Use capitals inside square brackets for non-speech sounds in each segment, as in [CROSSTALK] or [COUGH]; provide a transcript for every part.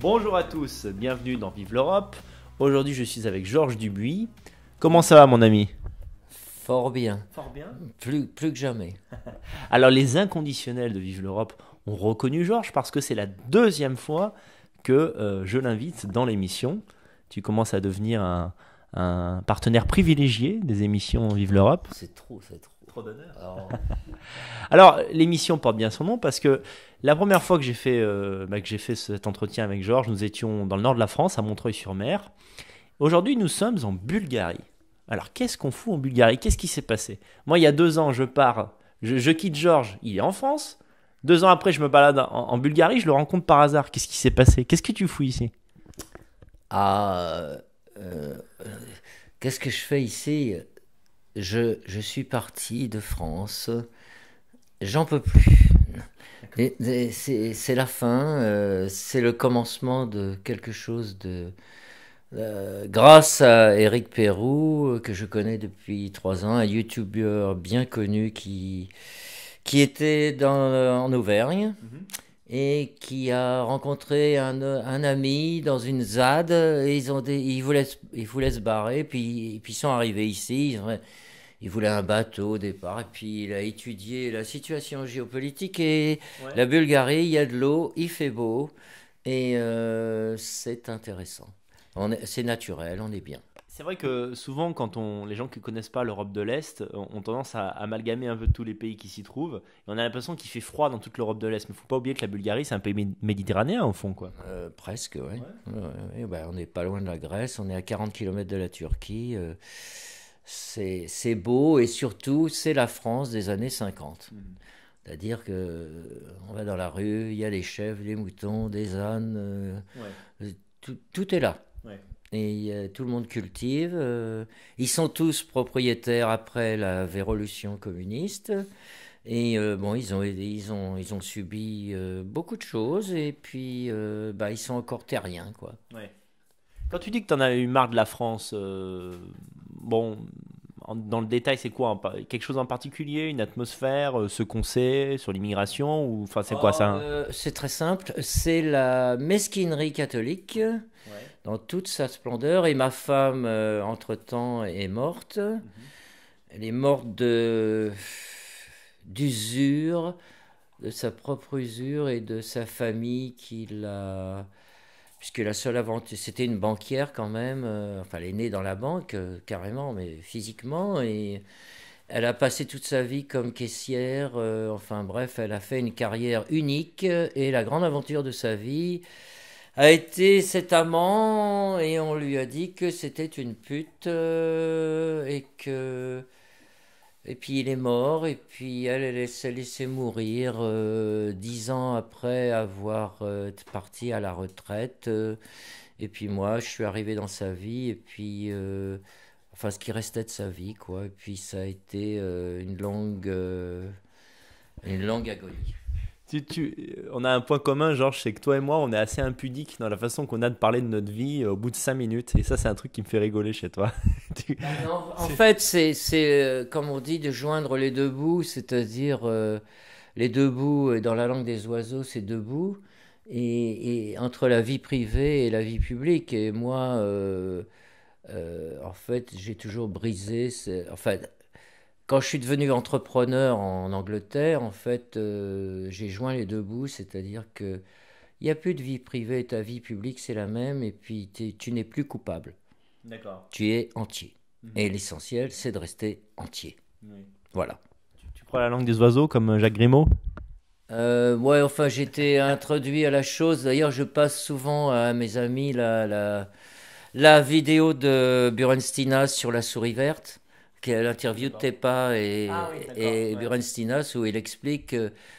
Bonjour à tous, bienvenue dans Vive l'Europe. Aujourd'hui, je suis avec Georges Dubuis. Comment ça va, mon ami Fort bien. Fort bien plus, plus que jamais. [LAUGHS] Alors, les inconditionnels de Vive l'Europe ont reconnu Georges parce que c'est la deuxième fois que euh, je l'invite dans l'émission. Tu commences à devenir un, partenaire privilégié des émissions Vive l'Europe. C'est trop, c'est trop. Trop d'honneur. Alors, [LAUGHS] Alors l'émission porte bien son nom parce que la première fois que j'ai fait, euh, bah, fait cet entretien avec Georges, nous étions dans le nord de la France, à Montreuil-sur-Mer. Aujourd'hui, nous sommes en Bulgarie. Alors, qu'est-ce qu'on fout en Bulgarie Qu'est-ce qui s'est passé Moi, il y a deux ans, je pars, je, quitte Georges, il est en France. Deux ans après, je me balade en, Bulgarie, je le rencontre par hasard. Qu'est-ce qui s'est passé Qu'est-ce que tu fous ici Ah. Euh, euh, qu'est-ce que je fais ici je, je suis parti de France. J'en peux plus. C'est la fin, euh, c'est le commencement de quelque chose de... Euh, grâce à Eric Perrou, euh, que je connais depuis trois ans, un youtubeur bien connu qui, qui était dans, en Auvergne. Mhm. et qui a rencontré un, un, ami dans une ZAD. Et ils, ont des, ils, voulaient, ils voulaient se barrer, puis, puis ils sont arrivés ici il voulait un bateau au départ, et puis il a étudié la situation géopolitique. Et la Bulgarie, il y a de l'eau, il fait beau, et euh, c'est intéressant. C'est naturel, on est bien. C'est vrai que souvent, quand on, les gens qui ne connaissent pas l'Europe de l'Est ont tendance à amalgamer un peu tous les pays qui s'y trouvent. Et on a l'impression qu'il fait froid dans toute l'Europe de l'Est. Mais il ne faut pas oublier que la Bulgarie, c'est un pays méditerranéen, au fond. Quoi. Euh, presque, oui. Eh ben, on n'est pas loin de la Grèce, on est à 40 km de la Turquie. Euh, c'est beau et surtout c'est la France des années 50. Mhm. C'est-à-dire que euh, on va dans la rue, il y a les chèvres, les moutons, des ânes, euh, euh, tout, tout, est là. Et tout le monde cultive. ils sont tous propriétaires après la révolution communiste. Et bon, ils ont, ils ont, ils ont subi beaucoup de choses. Et puis, bah, ils sont encore terriens, quoi. Quand tu dis que tu en as eu marre de la France, euh, bon, dans le détail, c'est quoi Quelque chose en particulier Une atmosphère euh, Ce qu'on sait sur l'immigration ou Enfin, c'est quoi ça hein euh, C'est très simple. C'est la mesquinerie catholique dans toute sa splendeur. Et ma femme, entre-temps, est morte. Mm-hmm. Elle est morte de d'usure, de sa propre usure et de sa famille qui l'a puisque la seule aventure, c'était une banquière quand même, euh, enfin elle est née dans la banque euh, carrément, mais physiquement, et elle a passé toute sa vie comme caissière, euh, enfin bref, elle a fait une carrière unique, et la grande aventure de sa vie a été cet amant, et on lui a dit que c'était une pute, et que et puis il est mort, et puis elle, elle s'est laissée mourir euh, dix ans après avoir euh, parti à la retraite. Euh. et puis moi, je suis arrivé dans sa vie, et puis, enfin, ce qui restait de sa vie, quoi. Et puis ça a été une longue, une longue agonie. Tu, on a un point commun, Georges, c'est que toi et moi, on est assez impudiques dans la façon qu'on a de parler de notre vie euh, au bout de cinq minutes. Et ça, c'est un truc qui me fait rigoler chez toi. [LAUGHS] Bah, en fait, c'est, euh, comme on dit, de joindre les deux bouts, c'est-à-dire euh, les deux bouts, et dans la langue des oiseaux, c'est deux bouts, et, entre la vie privée et la vie publique. Et moi, en fait, j'ai toujours brisé, enfin, quand je suis devenu entrepreneur en Angleterre, en fait, euh, j'ai joint les deux bouts, c'est-à-dire que il n'y a plus de vie privée, ta vie publique c'est la même, et puis tu n'es plus coupable. D'accord. Tu es entier. Mhm. Et l'essentiel, c'est de rester entier. Oui. Voilà. Tu, prends la langue des oiseaux comme euh, Jacques Grimaud euh, Ouais, enfin, j'étais introduit à la chose. D'ailleurs, je passe souvent à mes amis la, la, la vidéo de Burenstina sur la souris verte qui est l'interview de Tepa ah et, Burenstinas, où il explique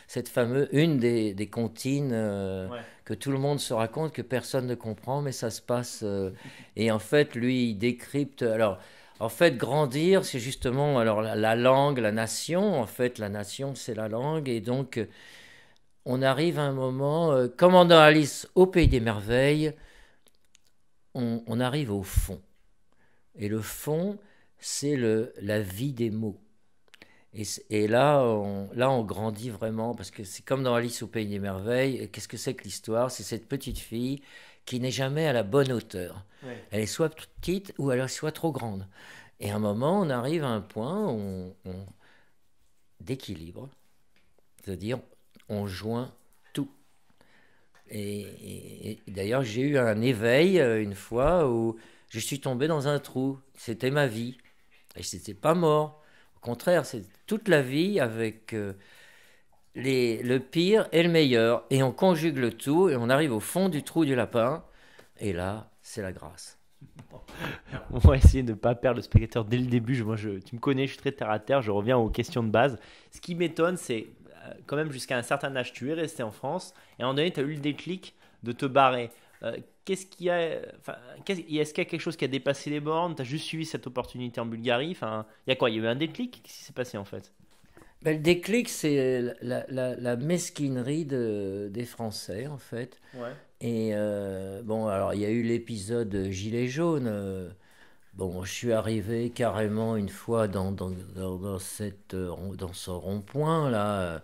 cette fameuse, une des, des comptines euh, que tout le monde se raconte, que personne ne comprend, mais ça se passe. Euh, et en fait, lui, il décrypte. Alors, en fait, grandir, c'est justement alors la, langue, la nation. En fait, la nation, c'est la langue. Et donc, on arrive à un moment, euh, comme dans Alice au Pays des Merveilles, on, on arrive au fond. Et le fond, c'est la vie des mots. Et, là, on, là, on grandit vraiment, parce que c'est comme dans Alice au Pays des Merveilles. Qu'est-ce que c'est que l'histoire C'est cette petite fille qui n'est jamais à la bonne hauteur. Elle est soit petite ou alors soit trop grande. Et à un moment, on arrive à un point on, d'équilibre, c'est-à-dire on joint tout. et d'ailleurs, j'ai eu un éveil euh, une fois où je suis tombé dans un trou. C'était ma vie. Et c'était pas mort. Au contraire, c'est toute la vie avec euh, les, le pire et le meilleur. Et on conjugue le tout et on arrive au fond du trou du lapin. Et là, c'est la grâce. [LAUGHS] On va essayer de ne pas perdre le spectateur dès le début. moi, tu me connais, je suis très terre à terre. Je reviens aux questions de base. Ce qui m'étonne, c'est euh, quand même jusqu'à un certain âge, tu es resté en France. Et à un moment donné, tu as eu le déclic de te barrer. Euh, qu'est-ce qu'il y a enfin, Est-ce qu'il y a quelque chose qui a dépassé les bornes Tu as juste suivi cette opportunité en Bulgarie enfin, Il y a quoi Il y a eu un déclic Qu'est-ce qui s'est passé en fait ben, Le déclic, c'est la, la, la, mesquinerie des Français en fait. Ouais. Et euh, bon, alors il y a eu l'épisode Gilets jaunes. Euh, bon, je suis arrivé carrément une fois dans, dans, dans, cette, dans ce rond-point là,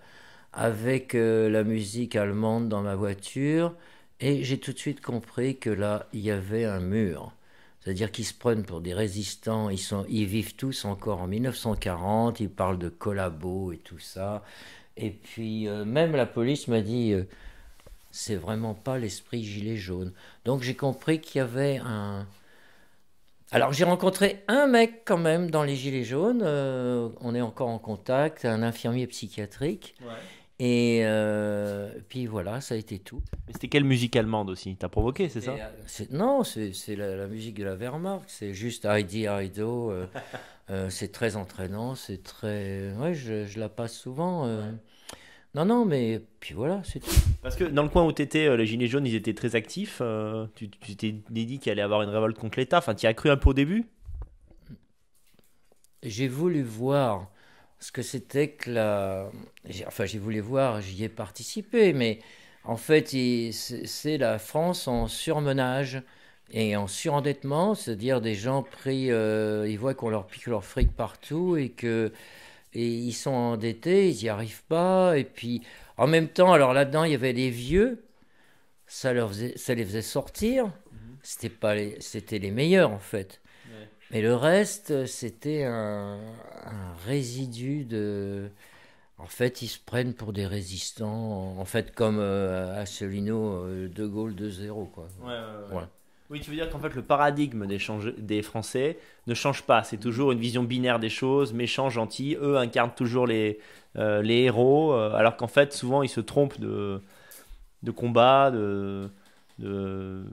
avec la musique allemande dans ma voiture. Et j'ai tout de suite compris que là, il y avait un mur. C'est-à-dire qu'ils se prennent pour des résistants, ils, sont, ils vivent tous encore en 1940, ils parlent de collabos et tout ça. Et puis euh, même la police m'a dit, euh, c'est vraiment pas l'esprit gilet jaune. Donc j'ai compris qu'il y avait un... Alors j'ai rencontré un mec quand même dans les gilets jaunes, euh, on est encore en contact, un infirmier psychiatrique. Ouais et euh, puis voilà, ça a été tout. Mais c'était quelle musique allemande aussi T'as provoqué, c'est ça euh, Non, c'est, la, musique de la Wehrmacht. C'est juste Heidi Heido. Euh, [LAUGHS] c'est très entraînant, c'est très. Ouais, je, la passe souvent. Non, non, mais puis voilà, c'est tout. Parce que dans le coin où tu étais, les Gilets jaunes, ils étaient très actifs. tu, tu t'es dit qu'il allait y avoir une révolte contre l'État. Enfin, tu as cru un peu au début J'ai voulu voir ce que c'était que la... Enfin, j'ai voulu voir, j'y ai participé, mais en fait, c'est la France en surmenage et en surendettement, c'est-à-dire des gens pris, euh, ils voient qu'on leur pique leur fric partout et que et ils sont endettés, ils n'y arrivent pas. Et puis, en même temps, alors là-dedans, il y avait les vieux, ça, ça les faisait sortir. Mmh. C'était pas, c'était les meilleurs en fait. Mais le reste, c'était un, un, résidu de. En fait, ils se prennent pour des résistants, en fait, comme à euh, Asselineau, euh, De Gaulle 2-0. Quoi. Oui, tu veux dire qu'en fait, le paradigme des, des Français ne change pas. C'est toujours une vision binaire des choses, méchants, gentils. Eux incarnent toujours les, euh, les héros, alors qu'en fait, souvent, ils se trompent de, de combat, de de,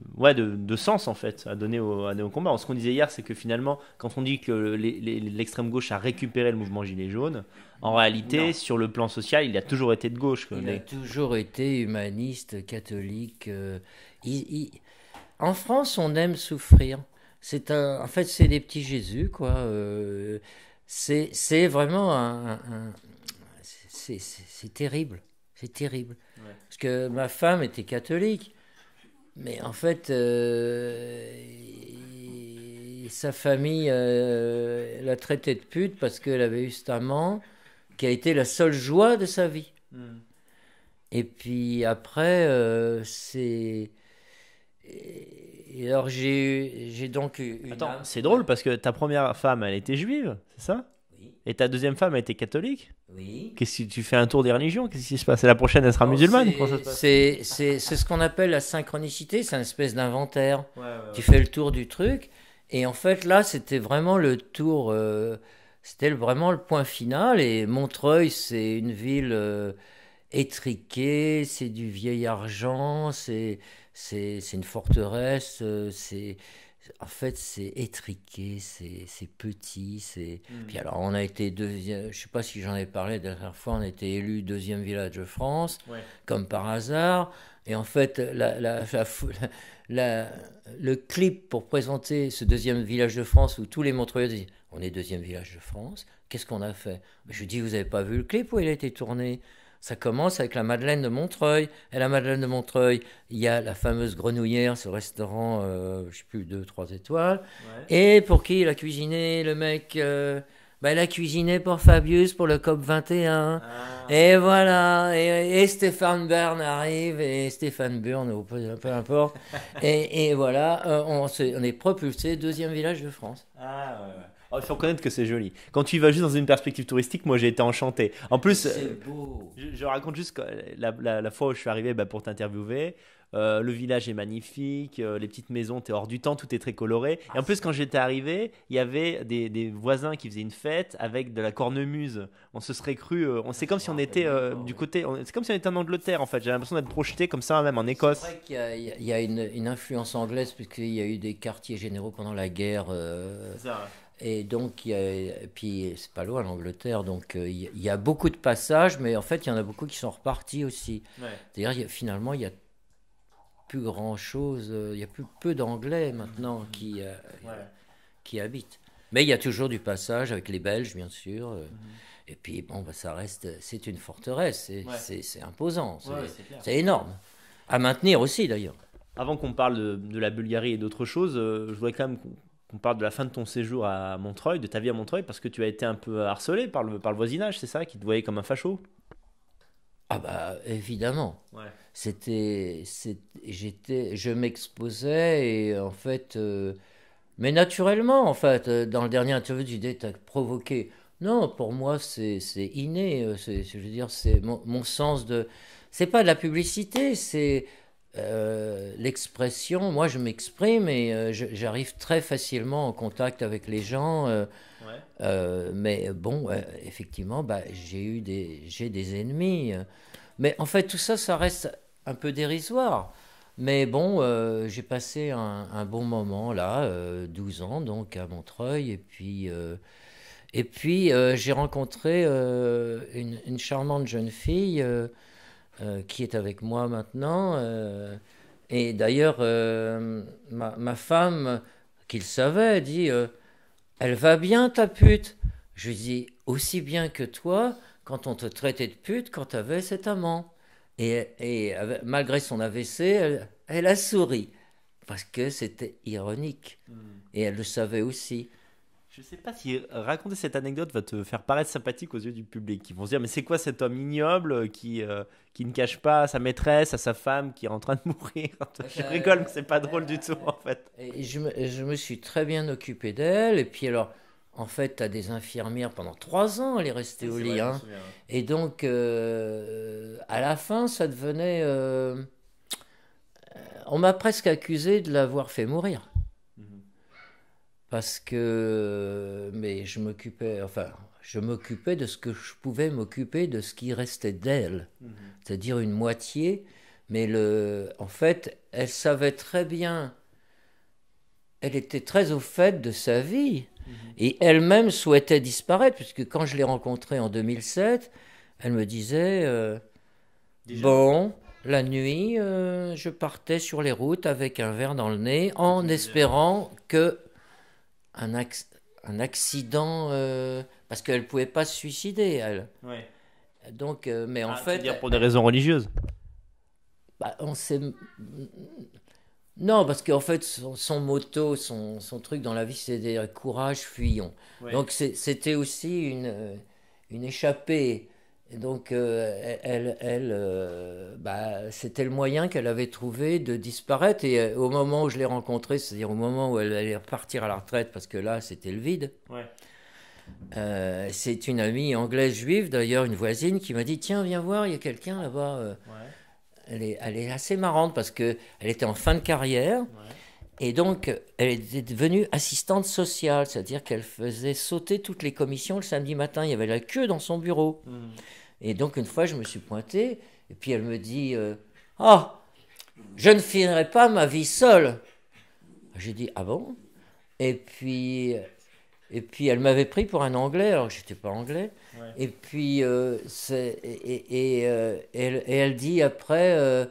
de, sens en fait à donner au, à au combat. en ce qu'on disait hier, c'est que finalement, quand on dit que l'extrême gauche a récupéré le mouvement Gilet jaunes, en réalité, sur le plan social, il a toujours été de gauche. Il a toujours été humaniste, catholique. Euh, en France, on aime souffrir. C'est un... En fait, c'est des petits Jésus, quoi. Euh, c'est vraiment un. C'est terrible. C'est terrible. Parce que ma femme était catholique. Mais en fait, euh, sa famille euh, l'a traitée de pute parce qu'elle avait eu cet amant qui a été la seule joie de sa vie. Hmm. Et puis après, euh, c'est. alors j'ai donc eu... Attends, c'est drôle parce que ta première femme, elle était juive, c'est ça et ta deuxième femme a été catholique Oui. Qu'est-ce tu fais un tour des religions Qu'est-ce qui se passe la prochaine, elle sera oh, musulmane C'est ce qu'on appelle la synchronicité, c'est une espèce d'inventaire. Tu fais le tour du truc. Et en fait, là, c'était vraiment le tour, euh, c'était vraiment le point final. Et Montreuil, c'est une ville euh, étriquée, c'est du vieil argent, c'est une forteresse, euh, c'est en fait, c'est étriqué, c'est petit, c'est. Hmm. Puis alors, on a été deuxième. Je sais pas si j'en ai parlé la dernière fois. On a été élu deuxième village de France, comme par hasard. Et en fait, la, la, la, le clip pour présenter ce deuxième village de France où tous les montreux disent On est deuxième village de France. Qu'est-ce qu'on a fait Je dis Vous n'avez pas vu le clip où il a été tourné ça commence avec la Madeleine de Montreuil. Et la Madeleine de Montreuil, il y a la fameuse grenouillère, ce restaurant, je euh, je sais plus, deux, trois étoiles. Et pour qui il a cuisiné le mec euh, bah, il a cuisiné pour Fabius pour le COP 21. Ah. Et voilà. Et, Stéphane Bern arrive, et Stéphane Bern, peu, importe. [LAUGHS] et, voilà, euh, on, est, on est propulsé deuxième village de France. Ah ouais. Oh, il faut reconnaître que c'est joli. Quand tu y vas juste dans une perspective touristique, moi j'ai été enchanté. En plus, euh, beau. Je, raconte juste la, la, fois où je suis arrivé bah, pour t'interviewer. Euh, le village est magnifique, euh, les petites maisons, t'es hors du temps, tout est très coloré. et en plus, quand j'étais arrivé, il y avait des, voisins qui faisaient une fête avec de la cornemuse. On se serait cru, on c'est comme si on était du côté, c'est comme si on était en Angleterre en fait. J'ai l'impression d'être projeté comme ça même en Écosse. C'est vrai qu'il y a, il y a une, une, influence anglaise puisqu'il y a eu des quartiers généraux pendant la guerre. C'est ça. Et donc, a, puis c'est pas loin l'Angleterre, donc euh, il y, a beaucoup de passages, mais en fait il y en a beaucoup qui sont repartis aussi. d'ailleurs C'est-à-dire finalement il y a plus grand chose, euh, il y a plus peu d'anglais maintenant mhm. qui, euh, qui habitent. Mais il y a toujours du passage avec les Belges bien sûr. Mhm. Et puis bon, bah, ça reste, c'est une forteresse, c'est imposant, c'est énorme. À maintenir aussi d'ailleurs. Avant qu'on parle de, la Bulgarie et d'autres choses, je voudrais quand même on parle de la fin de ton séjour à Montreuil, de ta vie à Montreuil, parce que tu as été un peu harcelé par le, par le voisinage, c'est ça, qui te voyait comme un facho Ah bah évidemment. Ouais. C'était, j'étais, je m'exposais et en fait, euh, mais naturellement en fait, euh, dans le dernier interview tu disais t'as provoqué. Non, pour moi c'est inné, euh, c'est je veux dire c'est mon, mon, sens de, c'est pas de la publicité, c'est euh, l'expression, moi je m'exprime et euh, j'arrive très facilement en contact avec les gens. Euh, mais bon, effectivement, bah, j'ai eu des, j'ai des ennemis. Mais en fait, tout ça, ça reste un peu dérisoire. Mais bon, j'ai passé un, un, bon moment là, 12 ans donc à Montreuil, et puis. et puis j'ai rencontré une, une, charmante jeune fille euh, qui est avec moi maintenant. Euh, et d'ailleurs, euh, ma, ma, femme, qu'il savait, dit Elle va bien, ta pute Je lui dis Aussi bien que toi, quand on te traitait de pute, quand tu avais cet amant. Et, malgré son AVC, elle, a souri. Parce que c'était ironique. Hmm. Et elle le savait aussi. Je sais pas si euh, raconter cette anecdote va te faire paraître sympathique aux yeux du public, qui vont se dire mais c'est quoi cet homme ignoble euh, qui euh, qui ne cache pas sa maîtresse à sa femme qui est en train de [LAUGHS] mourir. je rigole, mais c'est pas drôle du tout en fait. Et je, me, je me suis très bien occupé d'elle et puis alors. En fait, tu as des infirmières pendant trois ans, elle est restée au lit. Hein. Et donc, à la fin, ça devenait. on m'a presque accusé de l'avoir fait mourir parce que mais je m'occupais, enfin, je m'occupais de ce que je pouvais m'occuper de ce qui restait d'elle, mhm. c'est-à-dire une moitié. Mais le, en fait, elle savait très bien, elle était très au fait de sa vie. Mhm. Et elle-même souhaitait disparaître, puisque quand je l'ai rencontrée en 2007, elle me disait euh, Bon, la nuit, euh, je partais sur les routes avec un verre dans le nez en espérant que un, un accident euh, parce qu'elle pouvait pas se suicider elle. Donc euh, mais en ah, fait pour des raisons religieuses. Bah, on sait non, parce qu'en fait, son, moto motto, son, truc dans la vie, c'est courage, fuyons. Donc, c'était aussi une, euh, une échappée et donc, euh, elle, elle euh, bah, c'était le moyen qu'elle avait trouvé de disparaître. Et euh, au moment où je l'ai rencontrée, c'est-à-dire au moment où elle allait repartir à la retraite, parce que là, c'était le vide. c'est une amie anglaise juive, d'ailleurs, une voisine, qui m'a dit Tiens, viens voir, il y a quelqu'un là-bas. Elle, est, elle, est, assez marrante parce qu'elle était en fin de carrière. Et donc, elle était devenue assistante sociale, c'est-à-dire qu'elle faisait sauter toutes les commissions le samedi matin. Il y avait la queue dans son bureau. Hmm. Et donc, une fois, je me suis pointé, et puis elle me dit euh, Ah, je ne finirai pas ma vie seule. J'ai dit Ah bon Et puis, elle m'avait pris pour un anglais, alors que je n'étais pas anglais. Et puis, euh, euh, elle, dit après,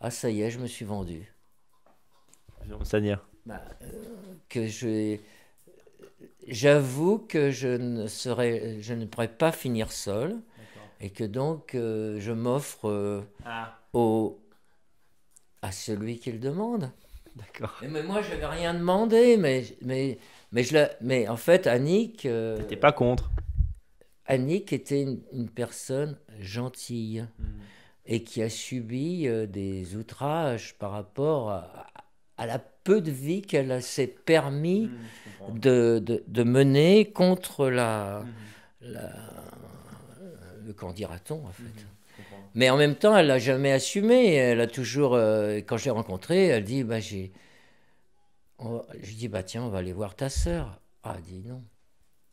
ah ça y est, je me suis vendu. C'est-à-dire bah, euh, Que je. J'avoue que je ne, serai je ne pourrais pas finir seul et que donc euh, je m'offre euh, ah. au, à celui qui le demande. D'accord. Mais moi, je n'avais rien demandé, mais, mais, mais, je la, mais en fait, Annick. Euh, pas contre Annick était une, personne gentille hmm. et qui a subi des outrages par rapport à, à la peu de vie qu'elle s'est permis mmh, de, mener contre la. Mmh. dira-t-on, en mmh, fait Mais en même temps, elle l'a jamais assumé. Elle a toujours. Euh, quand je l'ai rencontrée, elle dit bah, j'ai. Je dis bah, tiens, on va aller voir ta sœur. Ah, elle dit non.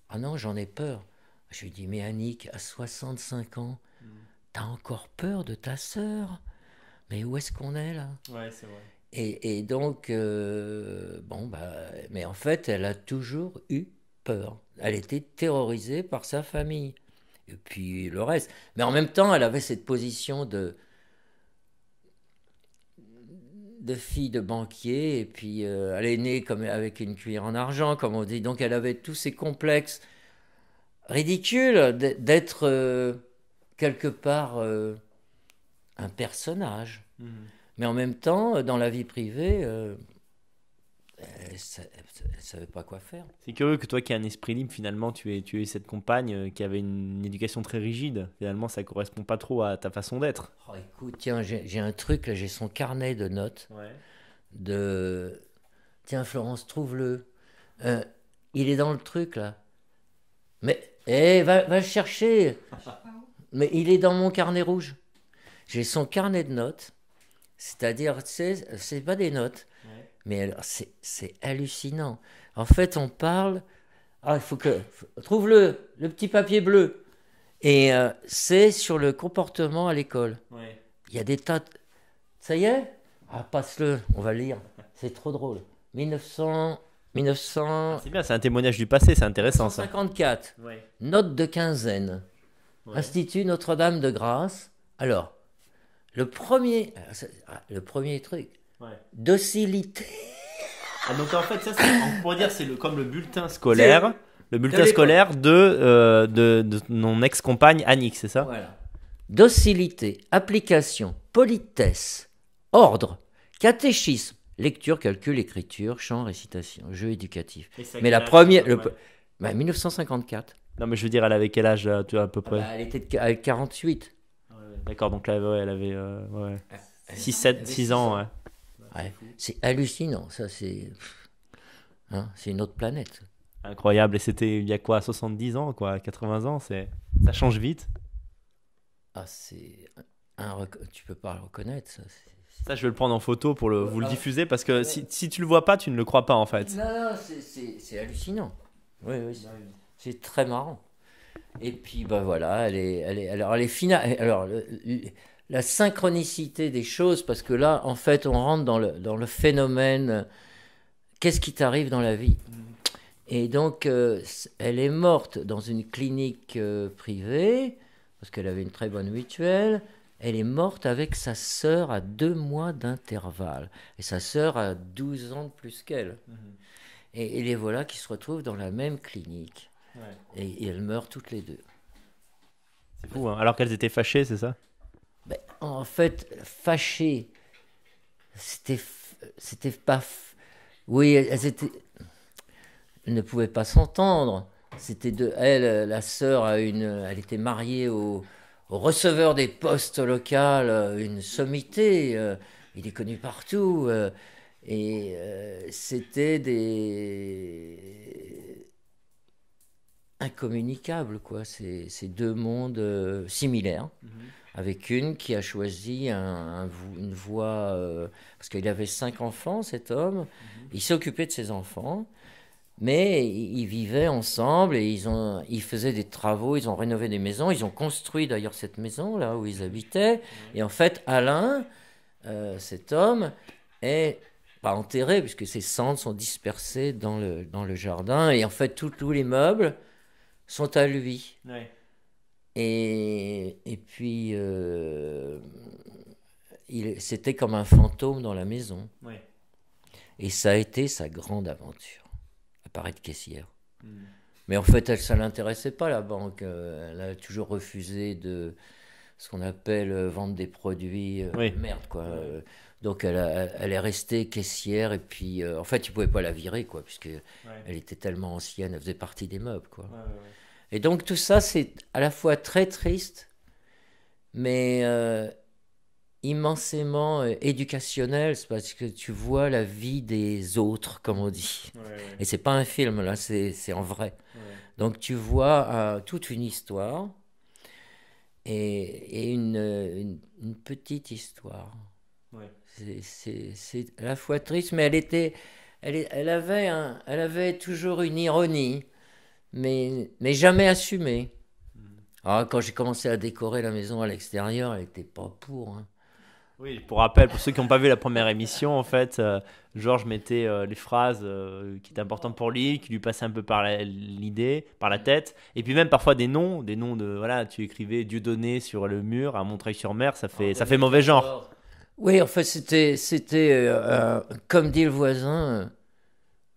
Ah non, j'en ai peur. Je lui dis mais Annick, à 65 ans, mmh. tu as encore peur de ta sœur Mais où est-ce qu'on est là Ouais, c'est vrai. Et, donc, euh, bon, bah, mais en fait, elle a toujours eu peur. Elle était terrorisée par sa famille. Et puis le reste. Mais en même temps, elle avait cette position de, de fille de banquier, et puis euh, elle est née comme, avec une cuillère en argent, comme on dit. Donc elle avait tous ces complexes ridicules d'être euh, quelque part un personnage. Mmh. Mais en même temps, euh, dans la vie privée, elle ne savait pas quoi faire. C'est curieux que toi qui as un esprit libre, finalement, tu aies, tu cette compagne euh, qui avait une, éducation très rigide. Finalement, ça ne correspond pas trop à ta façon d'être. Oh, écoute, tiens, j'ai un truc, là, j'ai son carnet de notes. De... Tiens, Florence, trouve-le. Euh, il est dans le truc, là. Mais, hé, eh, va, le chercher. Mais il est dans mon carnet rouge. J'ai son carnet de notes c'est-à-dire, tu c'est pas des notes, mais alors c'est hallucinant. En fait, on parle. Ah, il faut que. Trouve-le, le petit papier bleu. Et euh, c'est sur le comportement à l'école. Oui. Il y a des tas. Ça y est Ah, passe-le, on va lire. [LAUGHS] C'est trop drôle. 1900. 1900... Ah, c'est bien, c'est un témoignage du passé, c'est intéressant ça. 1954. Note de quinzaine. Institut Notre-Dame de Grâce. Alors, le premier, euh, ah, le premier truc, docilité. Ah, donc en fait, ça, on pourrait dire, c'est le, comme le bulletin scolaire, le bulletin scolaire euh, de, de, mon ex-compagne Annick, c'est ça Voilà. Docilité, application, politesse, ordre, catéchisme, lecture, calcul, écriture, chant, récitation, jeu éducatif. Mais la première, le, 1954. Non, mais je veux dire, elle avait quel âge, euh, tu vois, à peu ah près bah, Elle était de, 48. D'accord, donc là, elle avait 6, 7, 6 ans. C'est hallucinant, ça, c'est. Hein, c'est une autre planète. Incroyable, et c'était il y a quoi, 70 ans, quoi, 80 ans, c'est... ça change vite. Ah, c'est. Un Tu peux pas le reconnaître, ça. Ça, je vais le prendre en photo pour le, vous le ah. diffuser parce que si, si, tu le vois pas, tu ne le crois pas en fait. Non, non, c'est hallucinant. Oui, oui, c'est très marrant. Et puis, ben voilà, elle est, elle alors, Alors, la synchronicité des choses, parce que là, en fait, on rentre dans le, phénomène qu'est-ce qui t'arrive dans la vie mm. Et donc, euh, elle est morte dans une clinique euh, privée, parce qu'elle avait une très bonne mutuelle. Elle est morte avec sa sœur à deux mois d'intervalle. Et sa sœur a 12 ans de plus qu'elle. Mm-hmm. Et, et les voilà qui se retrouvent dans la même clinique. Et, et, elles meurent toutes les deux. C'est fou, hein. alors qu'elles étaient fâchées, c'est ça ben, En fait, fâchées, c'était, c'était pas. Oui, elles, étaient. Elles ne pouvaient pas s'entendre. C'était de. Elle, la sœur, une... elle était mariée au, receveur des postes locales, une sommité. Euh, il est connu partout. Euh, et euh, c'était des. Incommunicable quoi. C'est deux mondes euh, similaires, mhm. avec une qui a choisi un, une voie. Euh, parce qu'il avait cinq enfants, cet homme. Mhm. Il s'occupait de ses enfants. Mais ils vivaient ensemble et ils, ont, ils faisaient des travaux, ils ont rénové des maisons, ils ont construit d'ailleurs cette maison là où ils mhm. habitaient. Et en fait, Alain, euh, cet homme, est pas bah, enterré puisque ses cendres sont dispersées dans le, dans le jardin. Et en fait, tous les meubles sont à lui. Et, et, puis, euh, c'était comme un fantôme dans la maison. Et ça a été sa grande aventure, apparaître caissière. Hmm. Mais en fait, elle, ça ne l'intéressait pas, la banque. Euh, elle a toujours refusé de ce qu'on appelle euh, vendre des produits. Euh, merde, quoi. Donc, elle, elle, est restée caissière. Et puis, en fait, ils ne pouvaient pas la virer, quoi, puisque elle était tellement ancienne, elle faisait partie des meubles, quoi. Et donc tout ça, c'est à la fois très triste, mais euh, immensément euh, éducationnel, parce que tu vois la vie des autres, comme on dit. Ouais, Et c'est pas un film, là, c'est en vrai. Donc tu vois euh, toute une histoire et, une, une, petite histoire. C'est à la fois triste, mais elle était, elle, elle avait, elle avait toujours une ironie mais, jamais assumé. Hmm. alors ah, quand j'ai commencé à décorer la maison à l'extérieur, elle n'était pas pour. Hein. Oui, pour rappel, pour ceux qui n'ont pas vu la première émission, en fait, euh, Georges mettait euh, les phrases euh, qui étaient importantes pour lui, qui lui passaient un peu par l'idée, par la tête, et puis même parfois des noms, des noms de voilà, tu écrivais Dieu donné sur le mur à Montreuil-sur-Mer, ça fait ça fait mauvais genre. Oui, en fait, c'était c'était comme dit le voisin,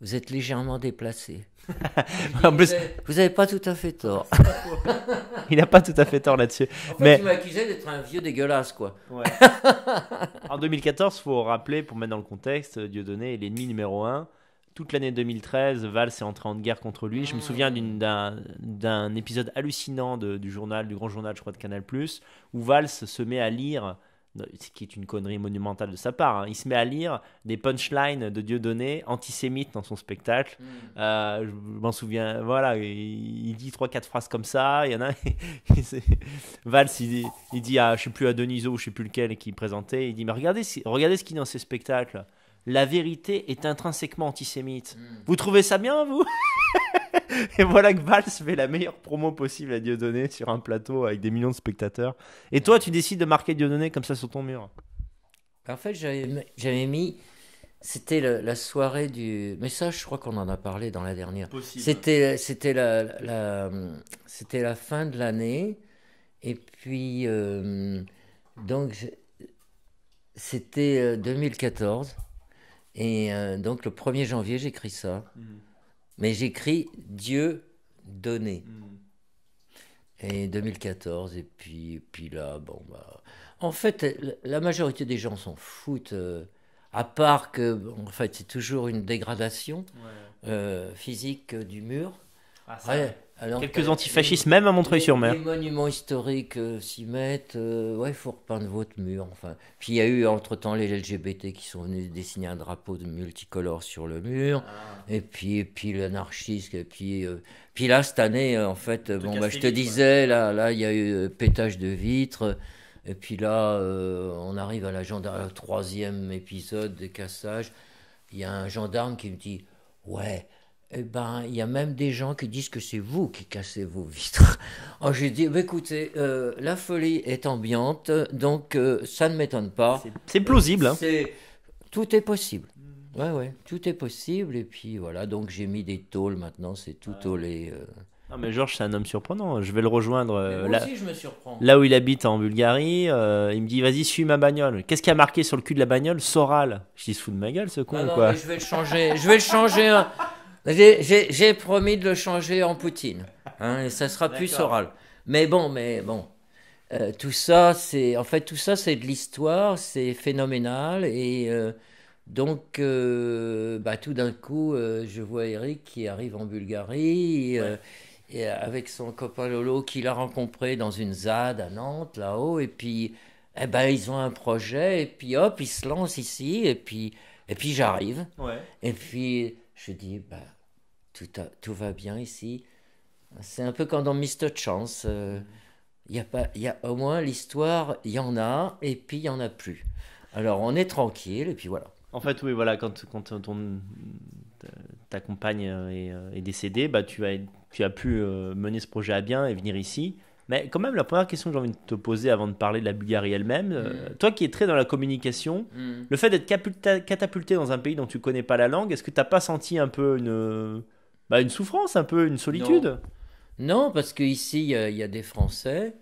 vous êtes légèrement déplacé. [LAUGHS] vous n'avez pas tout à fait tort. [LAUGHS] il n'a pas tout à fait tort là-dessus. En fait, mais... d'être un vieux dégueulasse, quoi. Ouais. [LAUGHS] en 2014, faut rappeler, pour mettre dans le contexte, euh, Dieudonné est l'ennemi numéro un. Toute l'année 2013, Valls est entré en guerre contre lui. Je me ah. souviens d'un épisode hallucinant du journal, du grand journal, je crois, de Canal+, où Valls se met à lire ce qui est une connerie monumentale de sa part. Hein. Il se met à lire des punchlines de Dieudonné antisémites dans son spectacle. Mm. Euh, je m'en souviens, voilà, il, dit trois quatre phrases comme ça. Il y en a. [LAUGHS] Valls, il, il dit, à, je sais plus à Deniso, je sais plus lequel qui présentait. Il dit, mais regardez, regardez ce qu'il dit dans ses spectacles. La vérité est intrinsèquement antisémite. Mm. Vous trouvez ça bien, vous [LAUGHS] [LAUGHS] et voilà que Valls fait la meilleure promo possible à Dieudonné sur un plateau avec des millions de spectateurs. Et toi, tu décides de marquer Dieudonné comme ça sur ton mur. En fait, j'avais mis. C'était la, soirée du. Mais ça, je crois qu'on en a parlé dans la dernière. C'était la, c'était la fin de l'année. Et puis, euh, donc, c'était 2014. Euh, et euh, donc, le 1er janvier, j'écris ça. Mmh. Mais j'écris Dieu donné. Hmm. Et 2014, et puis, puis là, bon, bah. En fait, la majorité des gens s'en foutent, euh, à part que, en fait, c'est toujours une dégradation euh, physique du mur. Ah, Quelques antifascistes, même à Montreuil-sur-Mer. Les, monuments historiques euh, s'y mettent. Euh, ouais, il faut repeindre votre mur. Enfin. Puis il y a eu entre-temps les LGBT qui sont venus dessiner un drapeau multicolore sur le mur. Ah. Et puis, puis l'anarchiste. Et puis, euh, puis là, cette année, en fait, bon, bah, je te disais, là, là, il y a eu pétage de vitres. Et puis là, on arrive à la gendarme, troisième épisode de cassage. Il y a un gendarme qui me dit Ouais eh ben, il y a même des gens qui disent que c'est vous qui cassez vos vitres. [LAUGHS] Oh, j'ai dit, bah, écoutez, euh, la folie est ambiante, donc euh, ça ne m'étonne pas. C'est plausible. Hein. Tout est possible. Ouais, ouais, tout est possible. Et puis voilà, donc j'ai mis des tôles maintenant, c'est tout tôlé. Euh. Non, mais Georges, c'est un homme surprenant. Je vais le rejoindre là, là où il habite en Bulgarie. il me dit Vas-y, suis ma bagnole. Qu'est-ce qui a marqué sur le cul de la bagnole Soral. Je dis fout de ma gueule, ce con. Non, quoi. je vais le changer. je vais le changer. Hein. J'ai promis de le changer en Poutine. Hein, ça sera plus oral. Mais bon, mais bon. Euh, tout ça, c'est en fait tout ça, c'est de l'histoire, c'est phénoménal et euh, donc, euh, bah, tout d'un coup, je vois Eric qui arrive en Bulgarie avec son copain Lolo qu'il a rencontré dans une ZAD à Nantes, là-haut. Et puis, eh ben, ils ont un projet et puis hop, ils se lancent ici et puis, et puis j'arrive. Et puis, je dis, bah, tout, tout va bien ici. C'est un peu comme dans Mr. Chance. Euh, il y a pas, y a, au moins, l'histoire, il y en a, et puis il n'y en a plus. Alors, on est tranquille, et puis voilà. En fait, oui, voilà, quand, quand ton, ta compagne euh, euh, est, décédée, bah, tu as pu mener ce projet à bien et venir ici. Mais quand même, la première question que j'ai envie de te poser avant de parler de la Bulgarie elle-même, euh, mm. toi qui es très dans la communication, mm. le fait d'être catapulté dans un pays dont tu connais pas la langue, est-ce que tu t'as pas senti un peu une, bah, une souffrance, un peu une solitude non. parce qu'ici, il y a des Français.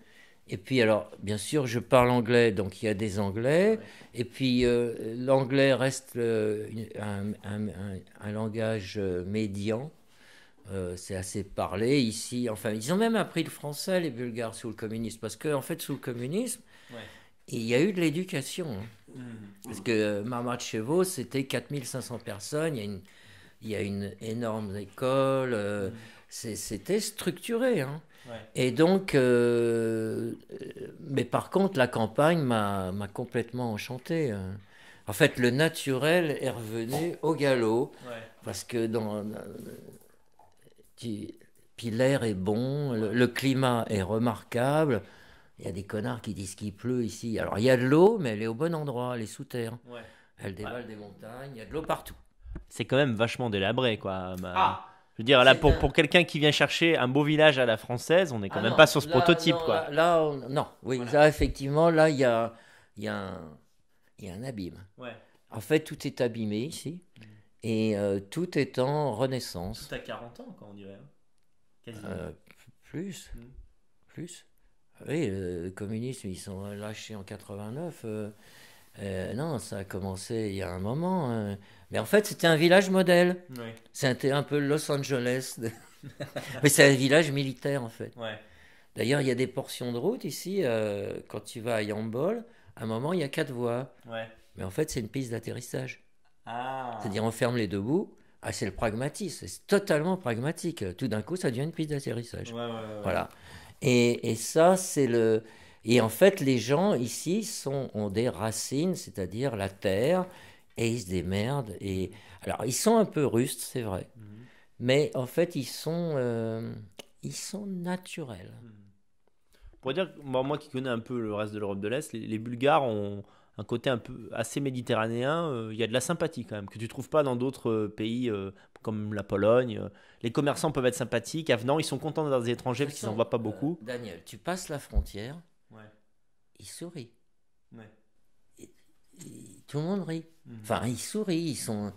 Et puis alors, bien sûr, je parle anglais, donc il y a des anglais. Et puis euh, l'anglais reste euh, un, un, langage médian. Euh, c'est assez parlé ici. Enfin, ils ont même appris le français, les Bulgares, sous le communisme. Parce que en fait, sous le communisme, il y a eu de l'éducation. Hein. Mm. Parce que euh, Marmachevo, c'était 4500 personnes. Il y a une, il y une énorme école. Euh, mm. C'était structuré. Hein. Et donc, euh, mais par contre, la campagne m'a complètement enchanté. Hein. En fait, le naturel est revenu au galop. Parce que dans puis l'air est bon, le, climat est remarquable. Il y a des connards qui disent qu'il pleut ici. Alors il y a de l'eau, mais elle est au bon endroit, elle est sous terre. Elle dévale ah. des montagnes, il y a de l'eau partout. C'est quand même vachement délabré, quoi. Ah. je veux dire, là, pour, quelqu'un qui vient chercher un beau village à la française, on n'est quand ah même pas sur ce prototype, quoi. Là, non, oui, effectivement, là, il y a, y, a un... y a un abîme. En fait, tout est abîmé ici. Mm. Et euh, tout est en renaissance. Tout à 40 ans, quand on dirait. Hein. Quasiment. Euh, plus. Mm. Plus. Ah oui, le communisme, ils sont lâchés en 89. Euh, non, ça a commencé il y a un moment. Hein. Mais en fait, c'était un village modèle. C'était un peu Los Angeles. [LAUGHS] Mais c'est un village militaire, en fait. Ouais. D'ailleurs, il y a des portions de route ici. quand tu vas à Yambol, à un moment, il y a quatre voies. Ouais. Mais en fait, c'est une piste d'atterrissage. Ah. C'est-à-dire on ferme les deux bouts. Ah, c'est le pragmatisme, c'est totalement pragmatique. Tout d'un coup, ça devient une piste d'atterrissage. Voilà. Et, ça, c'est le. Et en fait, les gens ici sont, ont des racines, c'est-à-dire la terre, et ils se démerdent. Et... Alors, ils sont un peu rustes, c'est vrai. Mm-hmm. Mais en fait, ils sont, euh, ils sont naturels. Mm-hmm. Pour dire, moi, moi qui connais un peu le reste de l'Europe de l'Est, les Bulgares ont un côté un peu assez méditerranéen, euh, il y a de la sympathie quand même, que tu trouves pas dans d'autres euh, pays euh, comme la Pologne. Les commerçants peuvent être sympathiques, avenants, ils sont contents d'avoir des étrangers parce qu'ils n'en voient pas beaucoup. Daniel, tu passes la frontière, ils sourient. tout le monde rit. Mhm. Enfin, ils sourient, ils sont...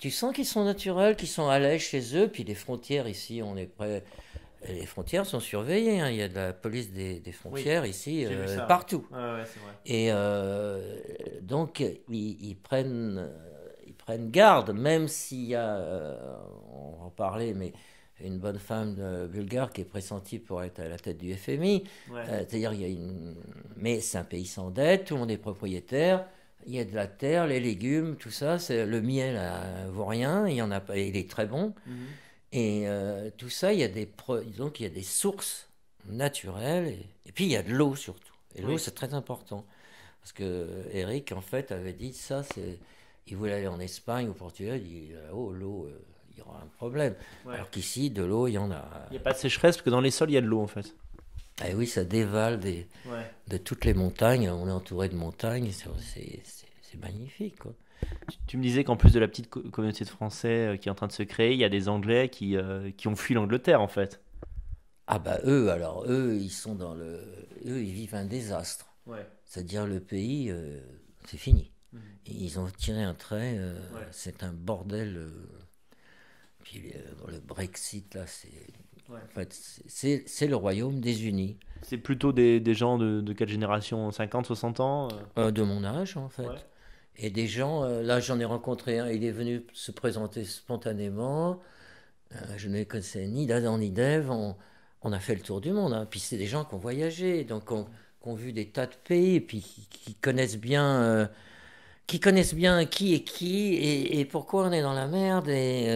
Tu sens qu'ils sont naturels, qu'ils sont à l'aise chez eux, puis les frontières ici, on est prêt les frontières sont surveillées. Hein. Il y a de la police des, frontières ici, euh, partout. Et euh, donc, ils, prennent, euh, ils prennent garde, même s'il y a, on va en parlait, mais une bonne femme bulgare qui est pressentie pour être à la tête du FMI. C'est-à-dire, il y a une. Mais c'est un pays sans dette, tout le monde est propriétaire. Il y a de la terre, les légumes, tout ça. c'est Le miel vaut rien, il, y en a, il est très bon. Mhm. Et euh, tout ça, il y, a des donc, il y a des sources naturelles, et, puis il y a de l'eau surtout. Et l'eau, c'est très important. Parce que euh, Eric, en fait, avait dit ça, c'est... Il voulait aller en Espagne, au Portugal, il dit, oh, l'eau, euh, il y aura un problème. Alors qu'ici, de l'eau, il y en a. Il n'y a pas de sécheresse, parce que dans les sols, il y a de l'eau, en fait. Ah oui, ça dévale des, de toutes les montagnes. On est entouré de montagnes, c'est magnifique, quoi. Tu, me disais qu'en plus de la petite communauté de Français euh, qui est en train de se créer, il y a des Anglais qui, euh, qui ont fui l'Angleterre en fait. Ah bah eux, alors eux, ils sont dans le... Eux, ils vivent un désastre. Ouais. C'est-à-dire le pays, euh, c'est fini. Mhm. Ils ont tiré un trait, c'est un bordel. Puis le Brexit, là, c'est... En fait, c'est le royaume des unis. C'est plutôt des, des gens de, quelle génération 50, 60 ans De mon âge, en fait. Et des gens, euh, là j'en ai rencontré un, il est venu se présenter spontanément, euh, je ne les connaissais ni d'Adam ni d'Ève, on, a fait le tour du monde, hein. puis c'est des gens qui ont voyagé, donc qui ont vu des tas de pays, et puis qui, connaissent bien... Euh, qui connaissent bien qui est qui et, pourquoi on est dans la merde et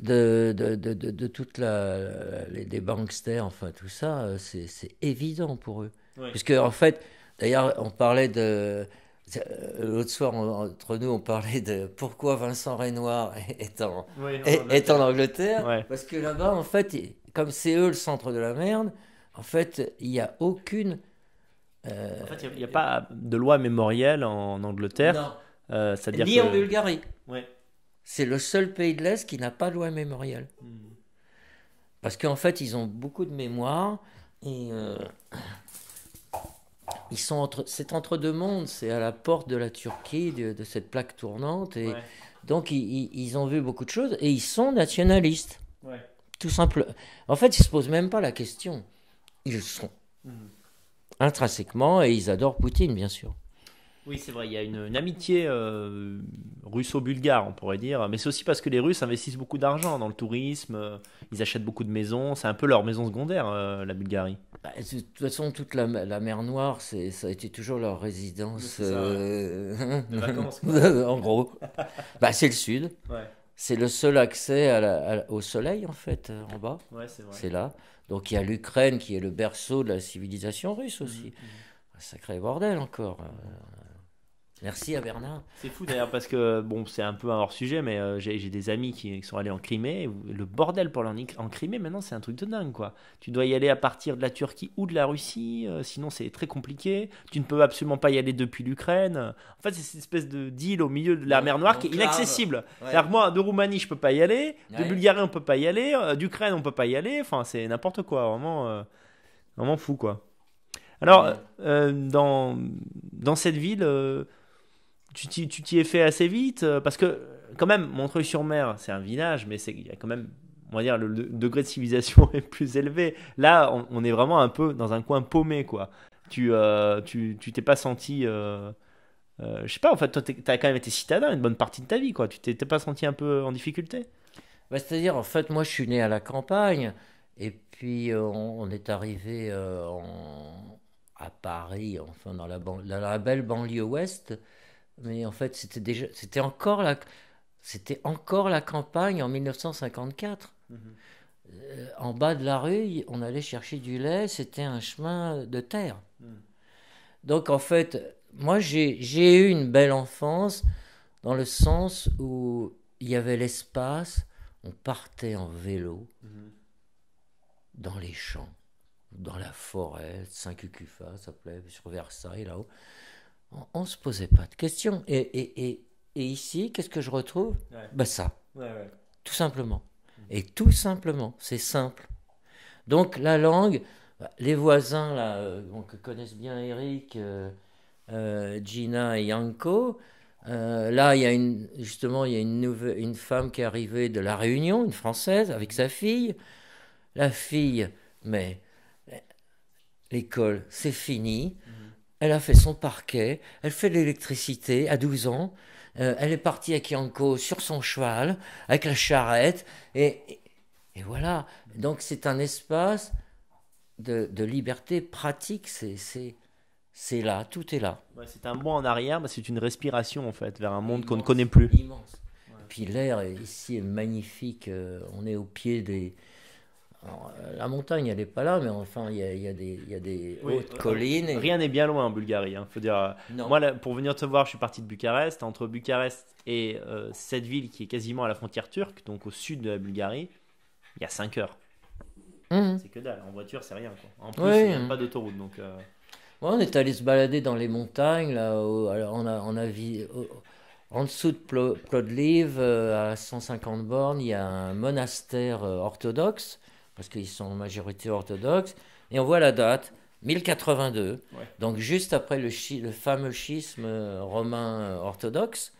de, de, de, de, toute la, les, des banksters, enfin tout ça, c'est évident pour eux. Puisqu'en Puisque en fait, d'ailleurs, on parlait de euh, l'autre soir, entre nous, on parlait de pourquoi Vincent Renoir [LAUGHS] est en, est, Angleterre. en Angleterre Parce que là-bas, en fait, comme c'est eux le centre de la merde, en fait, il n'y a aucune. Euh, en fait, il n'y a, pas de loi mémorielle en Angleterre. Non. Euh, Ni en Bulgarie. Ouais. C'est le seul pays de l'Est qui n'a pas de loi mémorielle. Hmm. Parce qu'en fait, ils ont beaucoup de mémoire. Et ils sont entre, c'est entre deux mondes, c'est à la porte de la Turquie, de, cette plaque tournante. Et Donc ils, ont vu beaucoup de choses et ils sont nationalistes. Tout simple. En fait, ils se posent même pas la question. Ils sont. Mhm. Intrinsèquement, et ils adorent Poutine, bien sûr. Oui, c'est vrai, il y a une, amitié euh, russo-bulgare, on pourrait dire. Mais c'est aussi parce que les Russes investissent beaucoup d'argent dans le tourisme, euh, ils achètent beaucoup de maisons, c'est un peu leur maison secondaire, euh, la Bulgarie. Bah, de toute façon, toute la, mer Noire, ça a été toujours leur résidence. vacances, [LAUGHS] en gros. bah, c'est le sud. C'est le seul accès à au soleil, en fait, en bas. c'est là. Donc il y a l'Ukraine qui est le berceau de la civilisation russe aussi. Mmh, mmh. Un sacré bordel encore. Merci à Bernard. C'est fou d'ailleurs parce que bon, c'est un peu un hors sujet, mais euh, j'ai, des amis qui, sont allés en Crimée. Le bordel pour aller en, Crimée maintenant, c'est un truc de dingue quoi. Tu dois y aller à partir de la Turquie ou de la Russie, euh, sinon c'est très compliqué. Tu ne peux absolument pas y aller depuis l'Ukraine. En fait, c'est cette espèce de deal au milieu de la mer Noire qui est inaccessible. Ouais. Alors moi, de Roumanie, je peux pas y aller. De Bulgarie, on peut pas y aller. Euh, D'Ukraine, on peut pas y aller. Enfin, c'est n'importe quoi, vraiment, vraiment fou quoi. Alors, dans, dans cette ville tu t'y es fait assez vite euh, Parce que, quand même, Montreuil-sur-Mer, c'est un village, mais il y a quand même, on va dire, le, degré de civilisation [LAUGHS] est plus élevé. Là, on, est vraiment un peu dans un coin paumé, quoi. Tu euh, tu t'es pas senti. Euh, je sais pas, en fait, toi, t'as quand même été citadin une bonne partie de ta vie, quoi. Tu t'es pas senti un peu en difficulté bah, C'est-à-dire, en fait, moi, je suis né à la campagne, et puis on, est arrivé en, à Paris, enfin, dans la, dans la belle banlieue ouest. Mais en fait, c'était déjà, c'était encore la, c'était encore la campagne en 1954. Euh, en bas de la rue, on allait chercher du lait, c'était un chemin de terre. Donc en fait, moi j'ai eu une belle enfance dans le sens où il y avait l'espace, on partait en vélo dans les champs, dans la forêt, Saint-Cucufa s'appelait, sur Versailles là-haut on ne se posait pas de questions. Et, et, ici, qu'est-ce que je retrouve bah Ça. Tout simplement. Et tout simplement, c'est simple. Donc la langue, bah, les voisins là, euh, on connaissent bien Eric, euh, euh, Gina et Yanko, là, il y a une, justement, il y a une, nouvelle, une femme qui est arrivée de La Réunion, une Française, avec sa fille. La fille, mais l'école, c'est fini elle a fait son parquet, elle fait l'électricité à 12 ans, euh, elle est partie à Kianko sur son cheval, avec la charrette, et, voilà. Donc c'est un espace de, liberté pratique, c'est... là, tout est là. c'est un bond en arrière, mais c'est une respiration en fait, vers un monde qu'on ne connaît plus. Immense. Puis l'air ici est magnifique. Euh, on est au pied des, euh, la montagne, elle n'est pas là, mais enfin, il y a, des, hautes euh, collines. Rien n'est bien loin en Bulgarie. Hein. Faut dire, euh, pour venir te voir, je suis parti de Bucarest. Entre Bucarest et cette ville qui est quasiment à la frontière turque, donc au sud de la Bulgarie, il y a 5 heures. Mhm. C'est que dalle. En voiture, c'est rien. En plus, il n'y a pas d'autoroute. Donc, on est allé se balader dans les montagnes. Là, on vu. En dessous de Plodliv, à 150 bornes, il y a un monastère orthodoxe parce qu'ils sont en majorité orthodoxe, et on voit la date, 1082, donc juste après le, le fameux schisme euh, romain euh, orthodoxe.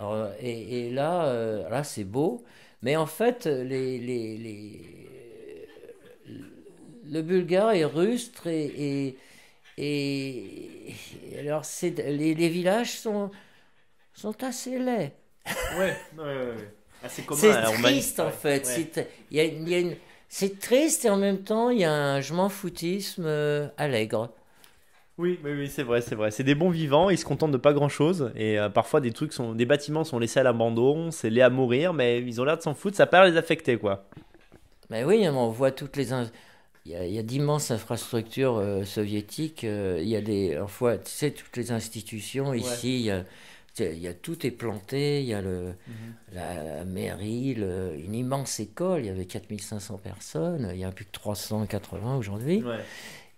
Euh, et, là, là c'est beau, mais en fait, les, les, les, le bulgare est rustre et, et alors, les, les, villages sont, sont assez laids. Ouais, ouais, ouais, ah, C'est triste en fait. Il y a, y a une, c'est triste et en même temps, il y a un je m'en foutisme euh, allègre. Oui, oui, oui c'est vrai, c'est vrai. C'est des bons vivants, ils se contentent de pas grand chose. Et euh, parfois, des trucs sont, des bâtiments sont laissés à l'abandon, c'est les à mourir, mais ils ont l'air de s'en foutre, ça parle les affecter, quoi. Mais oui, hein, on voit toutes les. Il y a, d'immenses infrastructures euh, soviétiques, il y a des. Enfin, tu sais, toutes les institutions ici. Il y a, tout est planté, il y a le, mhm. la, mairie, une immense école, il y avait 4500 personnes, il n'y a plus que 380 aujourd'hui.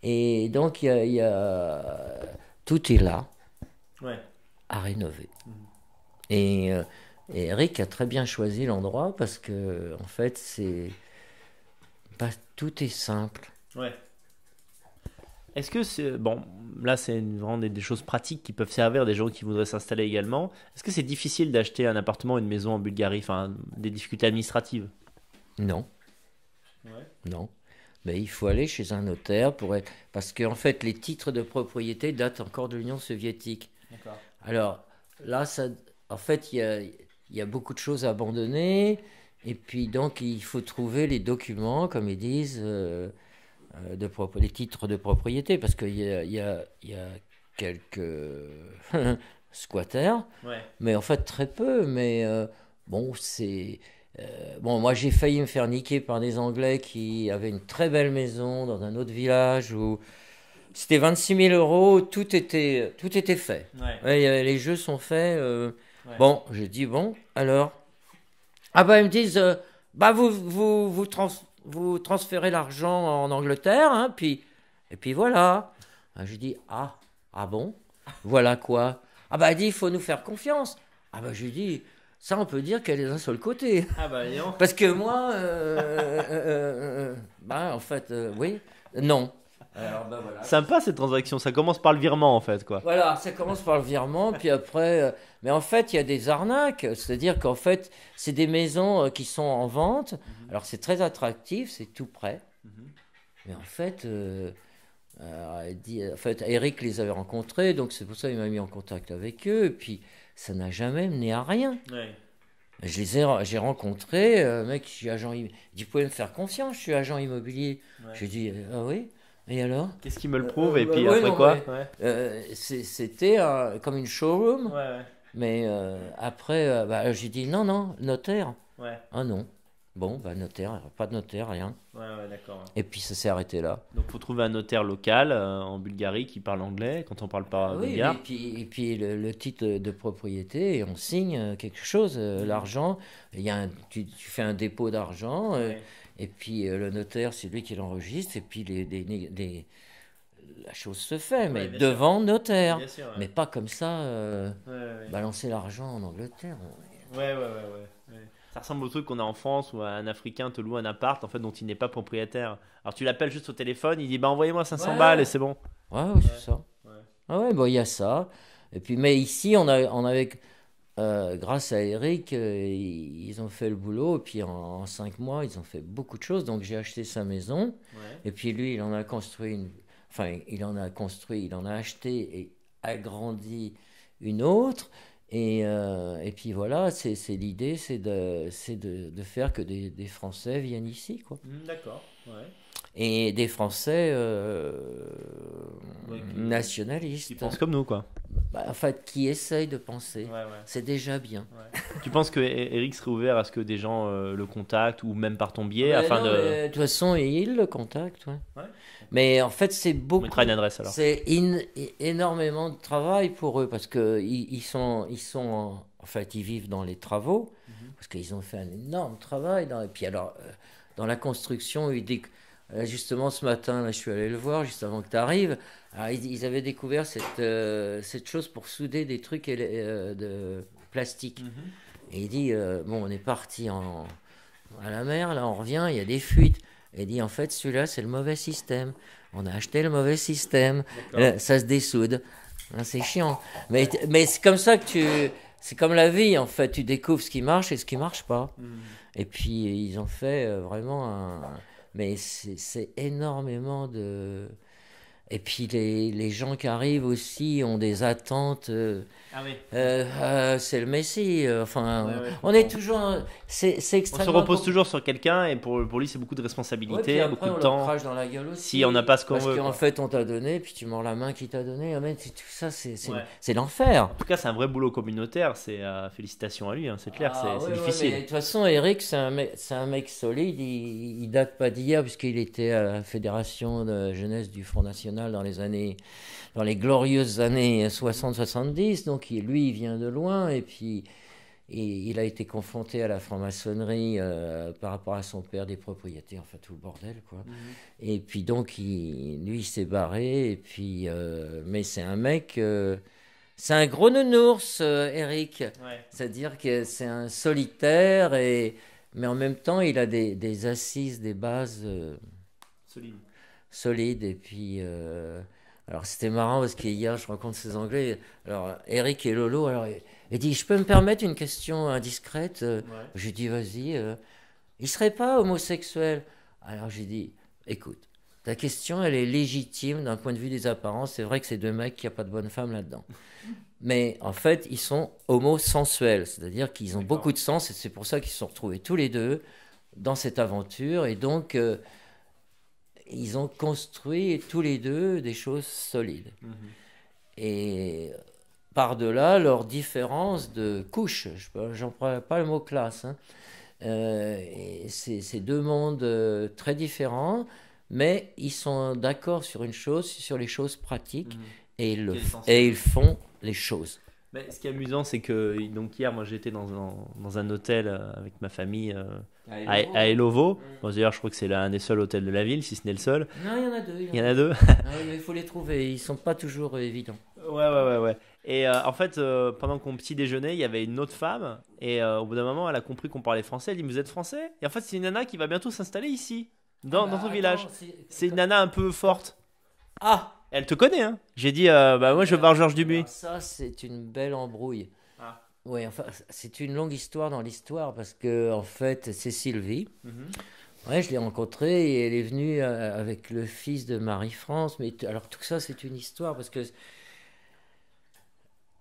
Et donc, il y, a, tout est là à rénover. Mhm. Et, et, euh, Eric a très bien choisi l'endroit parce que, en fait, c'est. pas tout est simple. Est-ce que c'est. Bon, là, c'est vraiment des, choses pratiques qui peuvent servir des gens qui voudraient s'installer également. Est-ce que c'est difficile d'acheter un appartement, une maison en Bulgarie Enfin, des difficultés administratives Non. Non. Mais il faut aller chez un notaire pour Parce qu'en fait, les titres de propriété datent encore de l'Union soviétique. D'accord. Alors, là, ça. En fait, il y a, beaucoup de choses à abandonner. Et puis donc il faut trouver les documents, comme ils disent, euh, euh, de les titres de propriété, parce qu'il y a, y, y a, quelques [LAUGHS] squatters, mais en fait très peu. Mais euh, bon, c'est. Euh, bon, moi j'ai failli me faire niquer par des Anglais qui avaient une très belle maison dans un autre village où c'était 26 000 euros, tout était, tout était fait. les jeux sont faits. bon, je dis bon, alors. Ah bah ils me disent, bah vous, vous, vous, vous transférez l'argent en Angleterre, hein, puis, et puis voilà. Ah, je dis, ah, ah bon Voilà quoi Ah bah il dit, il faut nous faire confiance. Ah bah je lui dis, ça on peut dire qu'elle est d'un seul côté. Ah bah non. Parce que moi, euh, euh, euh, bah, en fait, oui, non. Sympa bah, cette transaction, ça commence par le virement en fait. quoi. Voilà, ça commence par le virement, puis après. Euh, mais en fait, il y a des arnaques, c'est-à-dire qu'en fait, c'est des maisons euh, qui sont en vente. Mhm. Alors c'est très attractif, c'est tout prêt. Mhm. Mais en fait. Euh, en fait, Eric les avait rencontrés, donc c'est pour ça qu'il m'a mis en contact avec eux. Et puis, ça n'a jamais mené à rien. Je les ai, j'ai rencontré, mec, je suis agent immobilier. Il dit, vous pouvez me faire confiance, je suis agent immobilier. Je lui ai dit, ah oui et alors Qu'est-ce qui me le prouve euh, Et puis bah, après quoi euh, C'était euh, comme une showroom. Mais après, bah, j'ai dit non, non, notaire. Ah non. Bon, bah notaire, pas de notaire, rien. d'accord. Et puis ça s'est arrêté là. Donc faut trouver un notaire local en Bulgarie qui parle anglais quand on parle pas ah bulgare. Et puis, et puis le, titre de propriété, on signe quelque chose, mm. l'argent. Il tu, fais un dépôt d'argent. Et puis euh, le notaire, c'est lui qui l'enregistre. Et puis les, la chose se fait, mais devant le notaire. Mais pas comme ça, euh, balancer l'argent en Angleterre. ouais, ouais, ouais. Ça ressemble au truc qu'on a en France où un Africain te loue un appart en fait dont il n'est pas propriétaire. Alors tu l'appelles juste au téléphone, il dit bah envoyez-moi 500 balles et c'est bon. Ouais, c'est ça. Ah ouais, bon il y a ça. Et puis mais ici on a on avait euh, grâce à Eric, euh, ils ont fait le boulot. Et puis en, cinq mois, ils ont fait beaucoup de choses. Donc j'ai acheté sa maison. Et puis lui, il en a construit une. Enfin, il en a construit, il en a acheté et agrandi une autre. Et, euh, et puis voilà, c'est l'idée, c'est de, de, de, faire que des, des Français viennent ici. D'accord, ouais et des Français euh, nationalistes. Qui pensent comme nous, quoi. Bah, en fait, qui essayent de penser. C'est déjà bien. [LAUGHS] tu penses que e-, Eric serait ouvert à ce que des gens euh, le contactent ou même par ton biais afin de... de toute façon, il le contacte. Mais en fait, c'est beaucoup. une adresse C'est énormément de travail pour eux parce que ils, sont, ils sont en... fait, ils vivent dans les travaux mhm. parce qu'ils ont fait un énorme travail. Dans... Et puis alors, euh, dans la construction, ils disent euh, justement, ce matin, là, je suis allé le voir juste avant que tu arrives. Ah, ils, avaient découvert cette, euh, cette chose pour souder des trucs euh, de plastique. Mhm. Et il dit Bon, on est parti à la mer, là, on revient, il y a des fuites. Et il dit En fait, celui-là, c'est le mauvais système. On a acheté le mauvais système. ça se dessoude. Ah, c'est chiant. Mais, mais c'est comme ça que tu. C'est comme la vie, en fait. Tu découvres ce qui marche et ce qui marche pas. Mhm. Et puis, ils ont fait vraiment un mais c'est énormément de, et puis les, les, gens qui arrivent aussi ont des attentes. Euh, ah oui. Euh, euh, c'est le Messie. Enfin, on est toujours. C'est, c'est extrêmement. On se repose toujours sur quelqu'un et pour, pour lui c'est beaucoup de responsabilité, beaucoup de temps. dans la gueule Si on n'a pas ce qu'on parce veut. Parce qu'en fait on t'a donné, puis tu mords la main qui t'a donné. Ah, mais tout ça c'est, c'est, l'enfer. En tout cas c'est un vrai boulot communautaire. C'est félicitations à lui, hein, c'est clair, ah, c'est difficile. de toute façon Eric c'est un mec, c'est un mec solide. Il, il date pas d'hier puisqu'il était à la fédération de jeunesse du Front National dans les années, dans les glorieuses années 60-70. Donc il, lui, il vient de loin et puis il, il a été confronté à la franc-maçonnerie euh, par rapport à son père, des propriétés, enfin tout le bordel quoi. Mhm. Et puis donc il, lui, il s'est barré. Et puis, euh, mais c'est un mec. Euh, c'est un gros nounours, Eric. C'est-à-dire que c'est un solitaire et mais en même temps, il a des, assises, des bases solides solide. Et puis, euh, alors c'était marrant parce qu'hier, je rencontre ces Anglais. Alors, Eric et Lolo, alors, il, dit Je peux me permettre une question indiscrète euh, Je Vas-y. Ils euh, il serait pas homosexuel Alors, j'ai dit Écoute, ta question, elle est légitime d'un point de vue des apparences. C'est vrai que c'est deux mecs, qui n'y a pas de bonne femme là-dedans. [LAUGHS] Mais en fait, ils sont homosensuels, c'est-à-dire qu'ils ont beaucoup de sens et c'est pour ça qu'ils se sont retrouvés tous les deux dans cette aventure. Et donc, ils ont construit tous les deux des choses solides. Mhm. Et par-delà leur différence de je j'en prends pas le mot classe, hein. euh, c'est deux mondes euh, très différents, mais ils sont d'accord sur une chose, sur les choses pratiques, mhm. et, ils le, et ils font les choses ce qui est amusant, c'est que donc hier, moi j'étais dans un, dans un hôtel euh, avec ma famille euh, à Elovo. Bon, D'ailleurs, je crois que c'est l'un des seuls hôtels de la ville, si ce n'est le seul. Non, il y en a deux. Il y en a deux. Ah [LAUGHS] il faut les trouver, ils sont pas toujours euh, évidents. Ouais, ouais, ouais. ouais. Et en fait, pendant qu'on petit déjeunait, il y avait une autre femme. Et au bout d'un moment, elle a compris qu'on parlait français. Elle dit Vous êtes français Et en fait, c'est une nana qui va bientôt s'installer ici, dans, ton ah bah village. C'est une nana un peu forte. Ah elle te connaît, hein J'ai dit, euh, bah moi je veux voir Georges Dubuis. Ah, ça, c'est une belle embrouille. Ah. Oui, enfin, c'est une longue histoire dans l'histoire parce que, en fait, c'est Sylvie. Mhm. ouais, je l'ai rencontrée et elle est venue euh, avec le fils de Marie-France. Mais alors, tout ça, c'est une histoire parce que.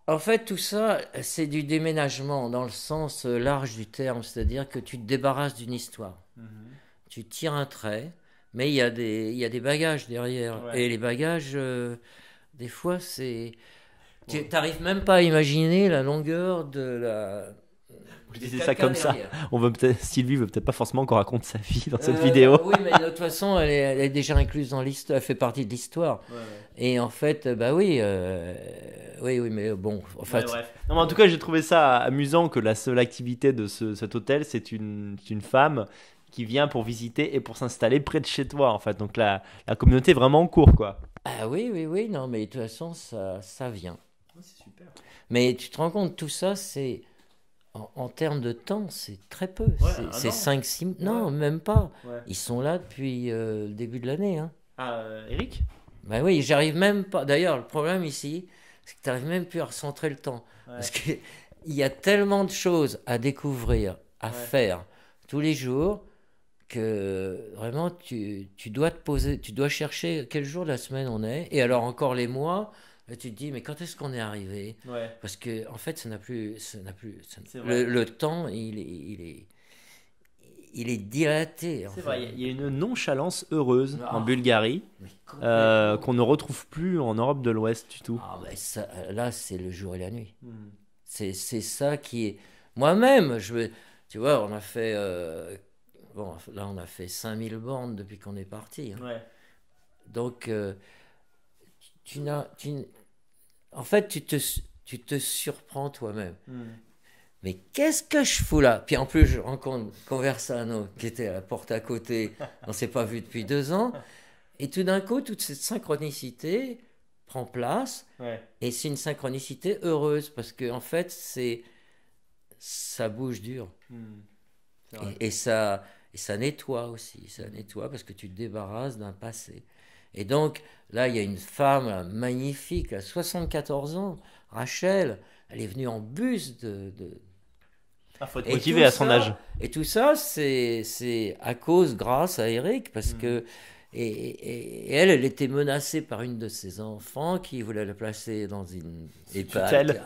En fait, tout ça, c'est du déménagement dans le sens euh, large du terme, c'est-à-dire que tu te débarrasses d'une histoire. Mhm. Tu tires un trait, mais il y, a des, il y a des bagages derrière. Et les bagages, euh, des fois, c'est. Tu n'arrives même pas à imaginer la longueur de la. Je disais ça comme ça. On veut Sylvie veut peut-être pas forcément qu'on raconte sa vie dans cette euh, vidéo. Oui, mais de toute façon, elle est, elle est déjà incluse dans l'histoire, elle fait partie de l'histoire. Et en fait, euh, bah oui, oui, oui, mais bon, en fait. non, mais en tout cas, j'ai trouvé ça amusant que la seule activité de ce, cet hôtel, c'est une, une femme qui vient pour visiter et pour s'installer près de chez toi, en fait. Donc la, la communauté est vraiment en cours, quoi. Ah oui, oui, oui, non, mais de toute façon, ça, ça vient. Ah, c'est super. Mais tu te rends compte, tout ça, c'est. En, termes de temps, c'est très peu. c'est 5, ah 6 Non, même pas. Ils sont là depuis euh, le début de l'année. Hein. Ah, euh, Eric Ben oui, j'arrive même pas. D'ailleurs, le problème ici, c'est que tu n'arrives même plus à recentrer le temps. Parce qu'il y a tellement de choses à découvrir, à faire tous les jours, que vraiment tu, tu, dois te poser, tu dois chercher quel jour de la semaine on est, et alors encore les mois. tu te dis, mais quand est-ce qu'on est arrivé Parce que en fait, ça n'a plus, ça n'a plus, le, temps, il est, il est, il est dilaté. C'est vrai, il y a une nonchalance heureuse en ah. Bulgarie euh, qu'on ne retrouve plus en Europe de l'Ouest du tout. Ah, là, c'est le jour et la nuit. Hmm. C'est, ça qui est. Moi-même, je, tu vois, on a fait. Euh, Bon, là, on a fait 5000 bornes depuis qu'on est parti. Hein. Donc, euh, tu, n'as. En fait, tu te, tu te surprends toi-même. Hmm. Mais qu'est-ce que je fous là Puis en plus, je rencontre Conversano, qui était à la porte à côté, [LAUGHS] on ne s'est pas vu depuis deux ans. Et tout d'un coup, toute cette synchronicité prend place. Et c'est une synchronicité heureuse, parce qu'en en fait, c'est ça bouge dur. Hmm. et, ça, et ça nettoie aussi, ça nettoie parce que tu te débarrasses d'un passé. Et donc, là, il y a une femme magnifique, à 74 ans, Rachel, elle est venue en bus de... de... Ah, faut être motivé à son âge. Et tout ça, c'est à cause, grâce à Eric, parce mm. que... Et, et, elle, elle était menacée par une de ses enfants qui voulait la placer dans une EHPAD,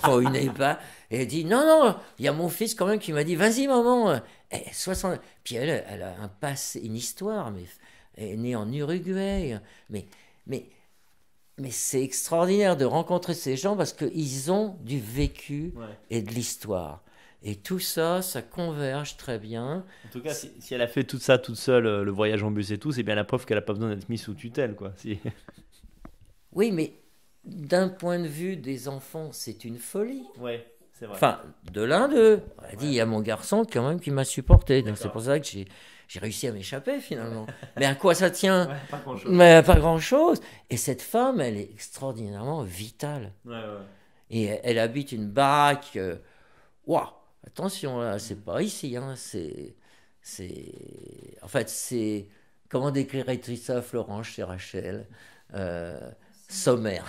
enfin une EHPAD. Et elle dit, non, non, il y a mon fils quand même qui m'a dit, vas-y maman, eh, puis elle, a un passé, une histoire, mais elle est née en Uruguay. Mais, mais, mais c'est extraordinaire de rencontrer ces gens parce qu'ils ont du vécu et de l'histoire. Et tout ça, ça converge très bien. En tout cas, si, elle a fait tout ça toute seule, euh, le voyage en bus et tout, c'est bien la preuve qu'elle n'a pas besoin d'être mise sous tutelle. quoi. Si... Oui, mais d'un point de vue des enfants, c'est une folie. Ouais. Enfin, de l'un d'eux. dit, il y a mon garçon quand même qui m'a supporté. Donc c'est pour ça que j'ai, réussi à m'échapper finalement. [LAUGHS] mais à quoi ça tient Pas grand-chose. Mais pas grand-chose. Et cette femme, elle est extraordinairement vitale. Et elle, habite une baraque. Waouh Attention, là, c'est mm. pas ici. Hein, c'est, En fait, c'est... Comment décrire ça Florence chez Rachel euh, Sommaire.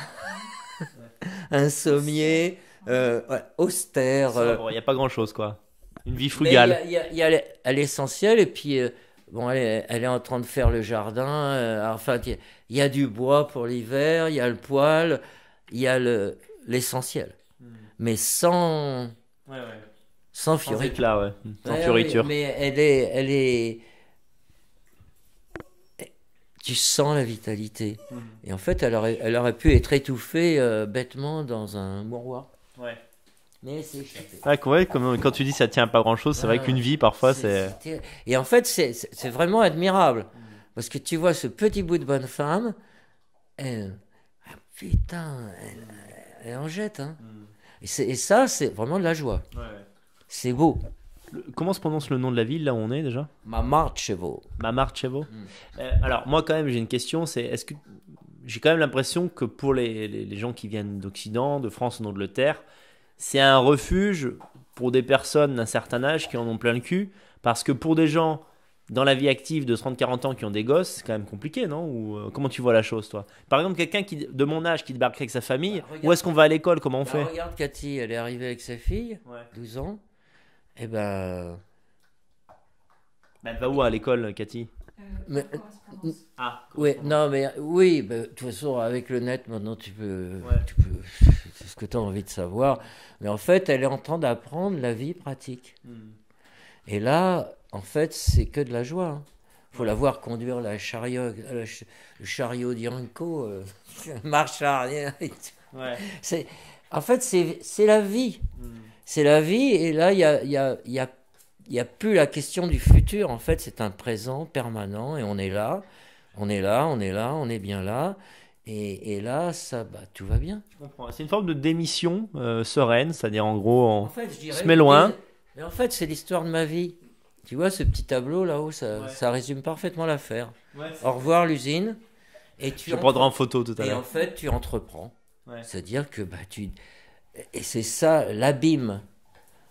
[LAUGHS] un sommier euh, austère. Il euh. n'y a pas grand-chose, quoi. Une vie frugale. Il y a, l'essentiel, et puis, euh, bon, elle est, en train de faire le jardin. enfin, il y, a du bois pour l'hiver, il y a le poêle, il y a l'essentiel. Hmm. Mais sans. Ouais, ouais. Sans fioriture. Hmm. Sans, ouais. Mais, elle est. Elle est tu sens la vitalité. Hmm. Et en fait, elle aurait, elle aurait pu être étouffée bêtement dans un mouroir. Ouais. Mais c'est échappé. quand tu dis ça tient pas grand chose, c'est vrai qu'une vie parfois c'est. Et en fait, c'est vraiment admirable. Parce que tu vois ce petit bout de bonne femme, elle. Ah, putain, elle, en jette. Hein. Mm. Et, ça, c'est vraiment de la joie. C'est beau. Comment se prononce le nom de la ville là où on est déjà Mamarchevo. Mamarchevo. Mm. Euh, alors moi quand même j'ai une question, c'est est-ce que j'ai quand même l'impression que pour les, les, gens qui viennent d'Occident, de France ou d'Angleterre, c'est un refuge pour des personnes d'un certain âge qui en ont plein le cul. Parce que pour des gens dans la vie active de 30-40 ans qui ont des gosses, c'est quand même compliqué, non Ou euh, comment tu vois la chose, toi Par exemple, quelqu'un qui de mon âge qui débarque avec sa famille, ah, où est-ce qu'on va à l'école Comment on ah, fait Regarde, Cathy, elle est arrivée avec sa fille, 12 ans. Et eh ben, ben. elle va où à l'école, Cathy euh, mais, euh, ah, oui, non, mais oui, de toute façon, avec le net, maintenant, tu peux, [LAUGHS] c'est ce que tu as envie de savoir. Mais en fait, elle est en train d'apprendre la vie pratique. Hmm. Et là, en fait, c'est que de la joie. Hein. faut la voir conduire la chariot, euh, le chariot d'Yanko, [LAUGHS] marche arrière. en fait, c'est la vie. Hmm. C'est la vie, et là, il y a, y, y a il n'y a plus la question du futur. En fait, c'est un présent permanent et on est là, on est là, on est là, on est bien là. Et, là, ça, bah, tout va bien. C'est une forme de démission euh, sereine, c'est-à-dire en gros, on je se met loin. Mais en fait, c'est l'histoire de ma vie. Tu vois, ce petit tableau là-haut, ça, résume parfaitement l'affaire. Au revoir l'usine. Et tu Je prendrai en photo tout à l'heure. Et en fait, tu entreprends. C'est-à-dire que bah, tu... Et c'est ça l'abîme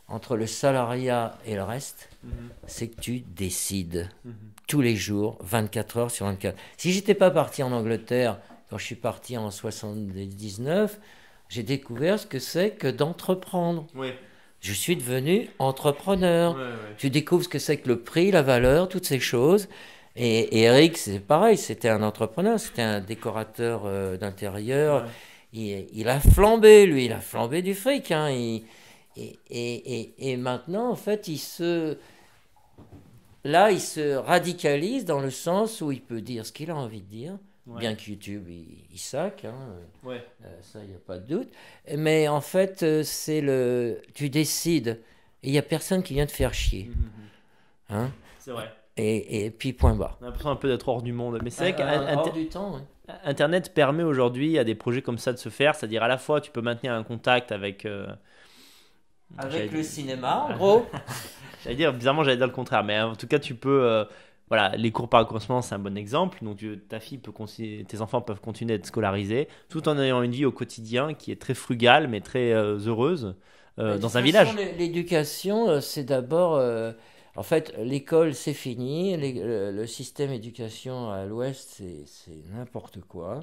entre le salariat et le reste, mhm. c'est que tu décides mhm. tous les jours, 24 heures sur 24. Si j'étais pas parti en Angleterre quand je suis parti en 79, j'ai découvert ce que c'est que d'entreprendre. Je suis devenu entrepreneur. Tu découvres ce que c'est que le prix, la valeur, toutes ces choses. Et, Eric, c'est pareil, c'était un entrepreneur, c'était un décorateur euh, d'intérieur. Il, a flambé, lui, il a flambé du fric. Hein. Il, et, et, et, et, maintenant, en fait, il se... Là, il se radicalise dans le sens où il peut dire ce qu'il a envie de dire, bien que YouTube, il, sac, hein. euh, ça, il n'y a pas de doute. Mais en fait, euh, c'est le... Tu décides, il n'y a personne qui vient te faire chier. Hum, hum, hum. Hein c'est vrai. Et, puis, point barre. On a l'impression un peu d'être hors du monde. Mais c'est vrai ah, ah, du temps, Internet permet aujourd'hui à des projets comme ça de se faire, c'est-à-dire à la fois, tu peux maintenir un contact avec... Euh, avec le cinéma, en [LAUGHS] gros. j'allais dire, bizarrement, j'allais dire le contraire, mais en tout cas, tu peux. Euh, voilà, les cours par accroissement, c'est un bon exemple. Donc, ta fille peut tes enfants peuvent continuer à scolarisés tout en ayant une vie au quotidien qui est très frugale mais très euh, heureuse euh, dans un village. L'éducation, c'est d'abord. en fait, l'école, c'est fini. le, le, système éducation à l'ouest, c'est n'importe quoi.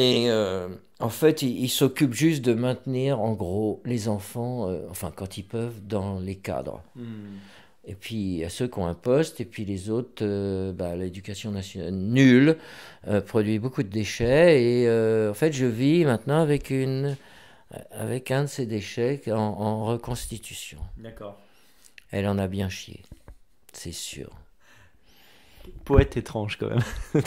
Et euh, en fait, ils s'occupent juste de maintenir, en gros, les enfants, euh, enfin, quand ils peuvent, dans les cadres. Hmm. Et puis, il y a ceux qui ont un poste, et puis les autres, euh, bah, l'éducation nationale nulle, produit beaucoup de déchets. Et en fait, je vis maintenant avec, une, avec un de ces déchets en, en reconstitution. D'accord. Elle en a bien chié, c'est sûr poète étrange quand même. [LAUGHS]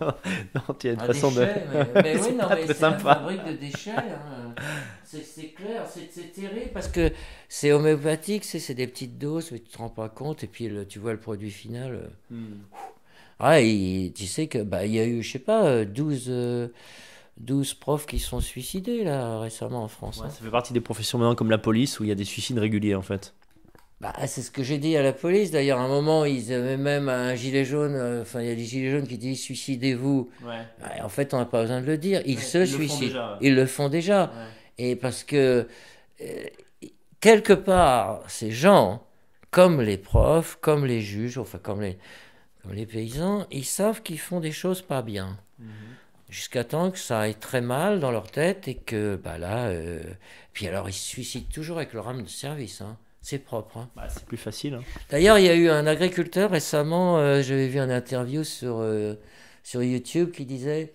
Ah, [LAUGHS] non. tu as une façon de. Mais, [LAUGHS] oui, non, c'est une fabrique de déchets. Hein. C'est clair, c'est terrible parce que c'est homéopathique, c'est des petites doses, mais tu te rends pas compte. Et puis tu vois le produit final. Euh, hmm. Ah, et, tu sais que bah il y a eu, je sais pas, 12. Euh, euh, profs qui sont suicidés là récemment en France. Hein. Ça fait partie des professions maintenant comme la police où il y a des suicides réguliers en fait. Bah, c'est ce que j'ai dit à la police. D'ailleurs, à un moment, ils avaient même un gilet jaune. Euh, enfin, il y a des gilets jaunes qui disent suicidez-vous. Bah, en fait, on n'a pas besoin de le dire. Ils se suicident. Ils le font déjà. Et parce que, euh, quelque part, ces gens, comme les profs, comme les juges, enfin, comme les, les paysans, ils savent qu'ils font des choses pas bien. Mm-hmm. jusqu'à temps que ça aille très mal dans leur tête et que, bah là, euh, puis alors ils se suicident toujours avec leur âme de service. Hein. C'est propre. Hein. Bah, c'est plus facile. Hein. D'ailleurs, il y a eu un agriculteur récemment, euh, j'avais vu une interview sur, euh, sur YouTube qui disait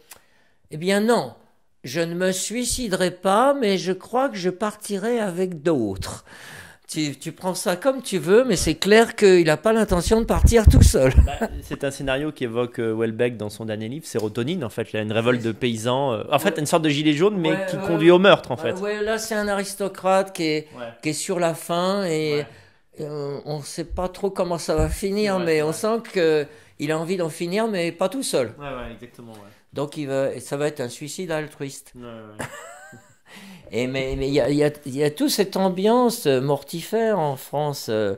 Eh bien, non, je ne me suiciderai pas, mais je crois que je partirai avec d'autres. Tu, prends ça comme tu veux, mais c'est clair qu'il n'a pas l'intention de partir tout seul. Bah, c'est un scénario qui évoque euh, Welbeck dans son dernier livre, Sérotonine, en fait, il y a une révolte de paysans, euh, en fait, une sorte de gilet jaune, mais qui conduit au meurtre, en bah, fait. là, c'est un aristocrate qui est, qui est sur la faim et euh, on ne sait pas trop comment ça va finir, mais on sent qu'il a envie d'en finir, mais pas tout seul. exactement. Donc, il va, ça va être un suicide altruiste. [LAUGHS] Et mais il y, a, y, a, y, toute cette ambiance mortifère en France euh,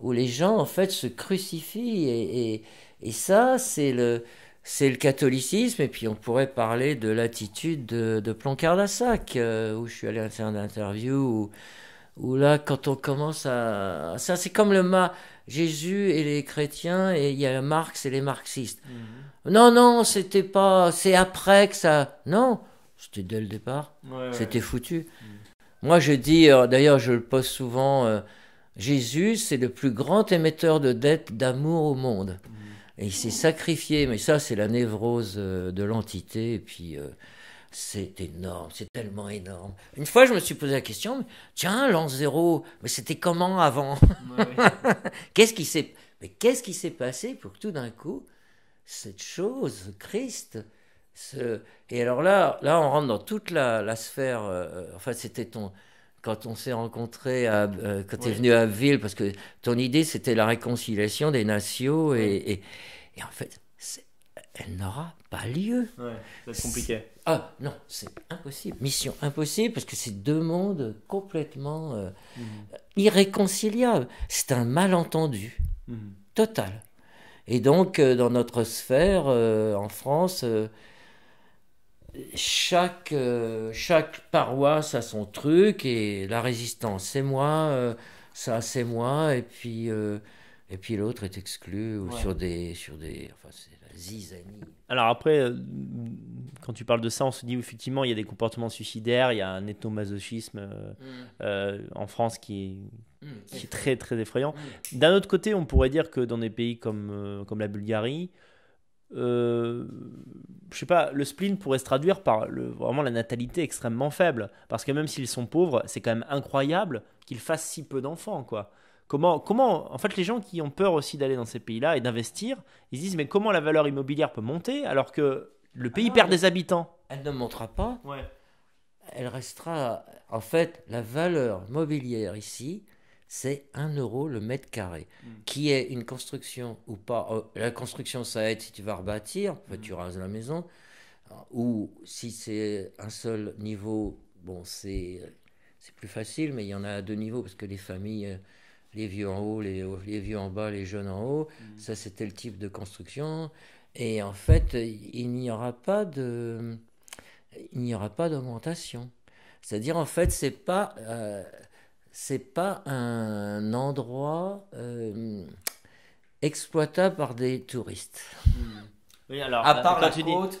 où les gens en fait se crucifient et, ça c'est le catholicisme et puis on pourrait parler de l'attitude de, de Plancardasac euh, où je suis allé faire une interview où, là quand on commence à ça c'est comme le ma Jésus et les chrétiens et il y a Marx et les marxistes. Mmh. Non non c'était pas c'est après que ça non c'était dès le départ. c'était foutu. Mm. Moi, je dis, euh, d'ailleurs, je le pose souvent, euh, Jésus, c'est le plus grand émetteur de dettes d'amour au monde. Mm. Et il s'est sacrifié, mais ça, c'est la névrose euh, de l'entité. Et puis, c'est énorme, c'est tellement énorme. Une fois, je me suis posé la question, tiens, l'an zéro, mais c'était comment avant [LAUGHS] Qu'est-ce qui s'est, mais qu'est-ce qui s'est passé pour que tout d'un coup, cette chose, Christ, et alors là, là, on rentre dans toute la, la sphère. en euh, euh, enfin, c'était ton. Quand on s'est rencontrés, à, euh, quand tu es venu à Ville parce que ton idée, c'était la réconciliation des nations. Et, et, en fait, elle n'aura pas lieu. Ouais, ça compliqué. Ah non, c'est impossible. Mission impossible parce que c'est deux mondes complètement mhm. irréconciliables. C'est un malentendu mhm. total. Et donc, dans notre sphère, en France, chaque, euh, chaque paroisse a son truc et la résistance c'est moi, euh, ça c'est moi, et puis, euh, et puis l'autre est exclu ou sur des. Sur des enfin, c'est la zizanie. Alors après, quand tu parles de ça, on se dit effectivement il y a des comportements suicidaires, il y a un ethnomasochisme mm. en France qui, mm, qui est très très effrayant. Mm. D'un autre côté, on pourrait dire que dans des pays comme, comme la Bulgarie, euh, je sais pas, le spleen pourrait se traduire par le, vraiment la natalité extrêmement faible. Parce que même s'ils sont pauvres, c'est quand même incroyable qu'ils fassent si peu d'enfants, quoi. Comment, comment, en fait, les gens qui ont peur aussi d'aller dans ces pays-là et d'investir, ils disent mais comment la valeur immobilière peut monter alors que le pays ah perd des habitants Elle ne montera pas. Ouais. Elle restera, en fait, la valeur mobilière ici c'est 1 euro le mètre carré. Hmm. Qui est une construction ou pas. Euh, la construction, ça aide être si tu vas rebâtir, tu hmm. rases la maison. Euh, ou si c'est un seul niveau, bon, c'est plus facile, mais il y en a à deux niveaux parce que les familles euh, les vieux en haut, les, vieux en bas, les jeunes en haut. Hmm. Ça, c'était le type de construction. Et en fait, il n'y aura pas de, il n'y aura pas d'augmentation. C'est-à-dire, en fait, c'est pas, c'est pas un endroit euh, exploitable par des touristes. Hmm. Oui, alors, à euh, part la côte,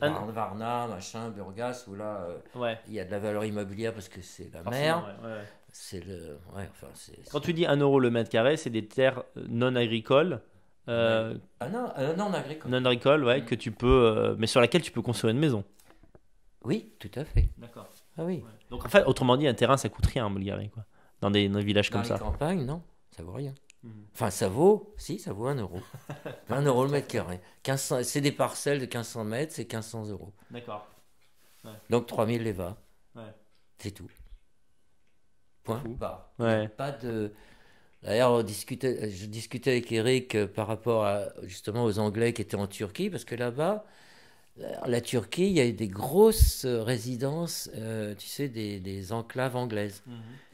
Varna, machin, Burgas, où là, euh, il y a de la valeur immobilière parce que c'est la mer. C'est le. Quand tu dis 1 euro le mètre carré, c'est des terres non agricoles. ah non, euh, non agricole. Non agricole, ouais, que tu peux, mais sur laquelle tu peux construire une maison. Oui, tout à fait. D'accord. Ah oui. Donc en fait, autrement dit, un terrain, ça coûte rien en Bulgarie, quoi. Dans des, villages comme ça. Dans les non, ça vaut rien. Mhm. Enfin, ça vaut, si, ça vaut 1 euro. 1 [LAUGHS] euro le mètre carré. c'est des parcelles de 1500 mètres, c'est 1500 euros. D'accord. Donc 3000 les va. C'est tout. Point. Bah, ouais. Pas de. D'ailleurs, je discutais avec Eric euh, par rapport justement aux Anglais qui étaient en Turquie, parce que là-bas, la Turquie, il y a eu des grosses euh, résidences, euh, tu sais, des, enclaves anglaises. Mhm.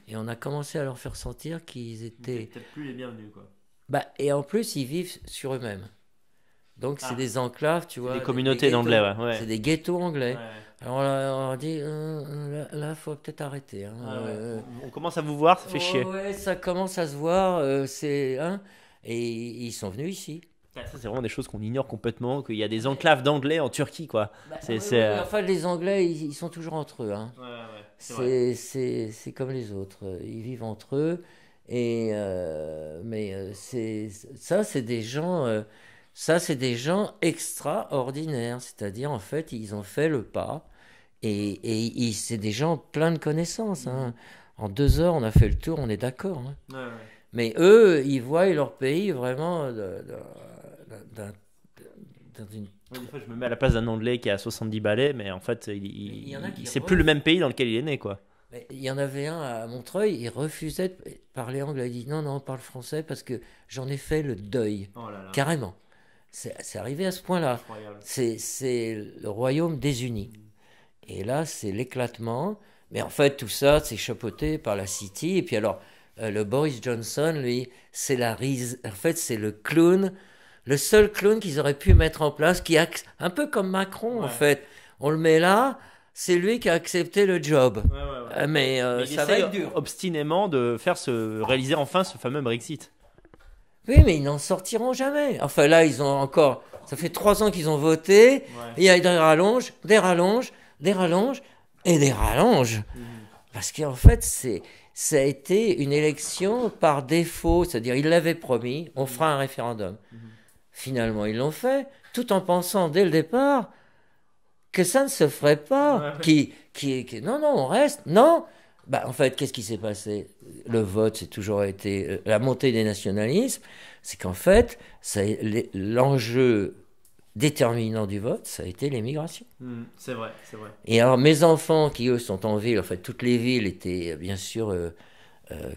Et on a commencé à leur faire sentir qu'ils étaient. Peut-être plus les bienvenus, quoi. Bah, et en plus, ils vivent sur eux-mêmes. Donc, c'est ah. des enclaves, tu vois. Des communautés d'anglais, ouais. C'est des ghettos anglais. Alors, euh, on leur dit, là, il faut peut-être arrêter. Hein. Ah, on commence à vous voir, ça fait oh, chier. Ouais, ça commence à se voir. c'est, hein et ils sont venus ici. Bah, ça, c'est vraiment des choses qu'on ignore complètement, qu'il y a des enclaves d'anglais en Turquie, quoi. Bah, euh, enfin, les anglais, ils, sont toujours entre eux. Hein. c'est, c'est, comme les autres. Euh, ils vivent entre eux. Et, euh, mais c'est, ça, c'est des gens. ça, c'est des gens extraordinaires. C'est-à-dire, en fait, ils ont fait le pas. Et, et, c'est des gens pleins de connaissances. Hein. Mm-hmm. En deux heures, on a fait le tour, on est d'accord. Hein. mais eux, ils voient leur pays vraiment d'un une... des fois, je me mets à la place d'un Anglais qui a 70 balais, mais en fait, il, c'est plus le même pays dans lequel il est né, quoi. il y en avait un à Montreuil, il refusait de parler anglais. Il dit non, non, on parle français parce que j'en ai fait le deuil, oh carrément. C'est arrivé à ce point-là. C'est le royaume des unis Et là, c'est l'éclatement. Mais en fait, tout ça, c'est chapeauté par la City. Et puis alors, euh, le Boris Johnson, lui, c'est la En fait, c'est le clown le seul clown qu'ils auraient pu mettre en place, qui un peu comme Macron en fait. On le met là, c'est lui qui a accepté le job. Euh, mais, euh, ça va être Obstinément de faire se réaliser enfin ce fameux Brexit. Oui, mais ils n'en sortiront jamais. Enfin là, ils ont encore. Ça fait trois ans qu'ils ont voté. Il y a des rallonges, des rallonges, des rallonges et des rallonges. Mm. Parce qu'en fait, c'est ça a été une élection par défaut, c'est-à-dire il l'avaient promis, on mm. fera un référendum. Mm. Finalement, ils l'ont fait, tout en pensant dès le départ que ça ne se ferait pas. Qui, qui, non, non, on reste. Non. Bah, en fait, qu'est-ce qui s'est passé Le vote, c'est toujours été euh, la montée des nationalismes. C'est qu'en fait, l'enjeu déterminant du vote, ça a été l'émigration. Hmm, c'est vrai, c'est vrai. Et alors mes enfants, qui eux sont en ville, en fait toutes les villes étaient euh, bien sûr euh,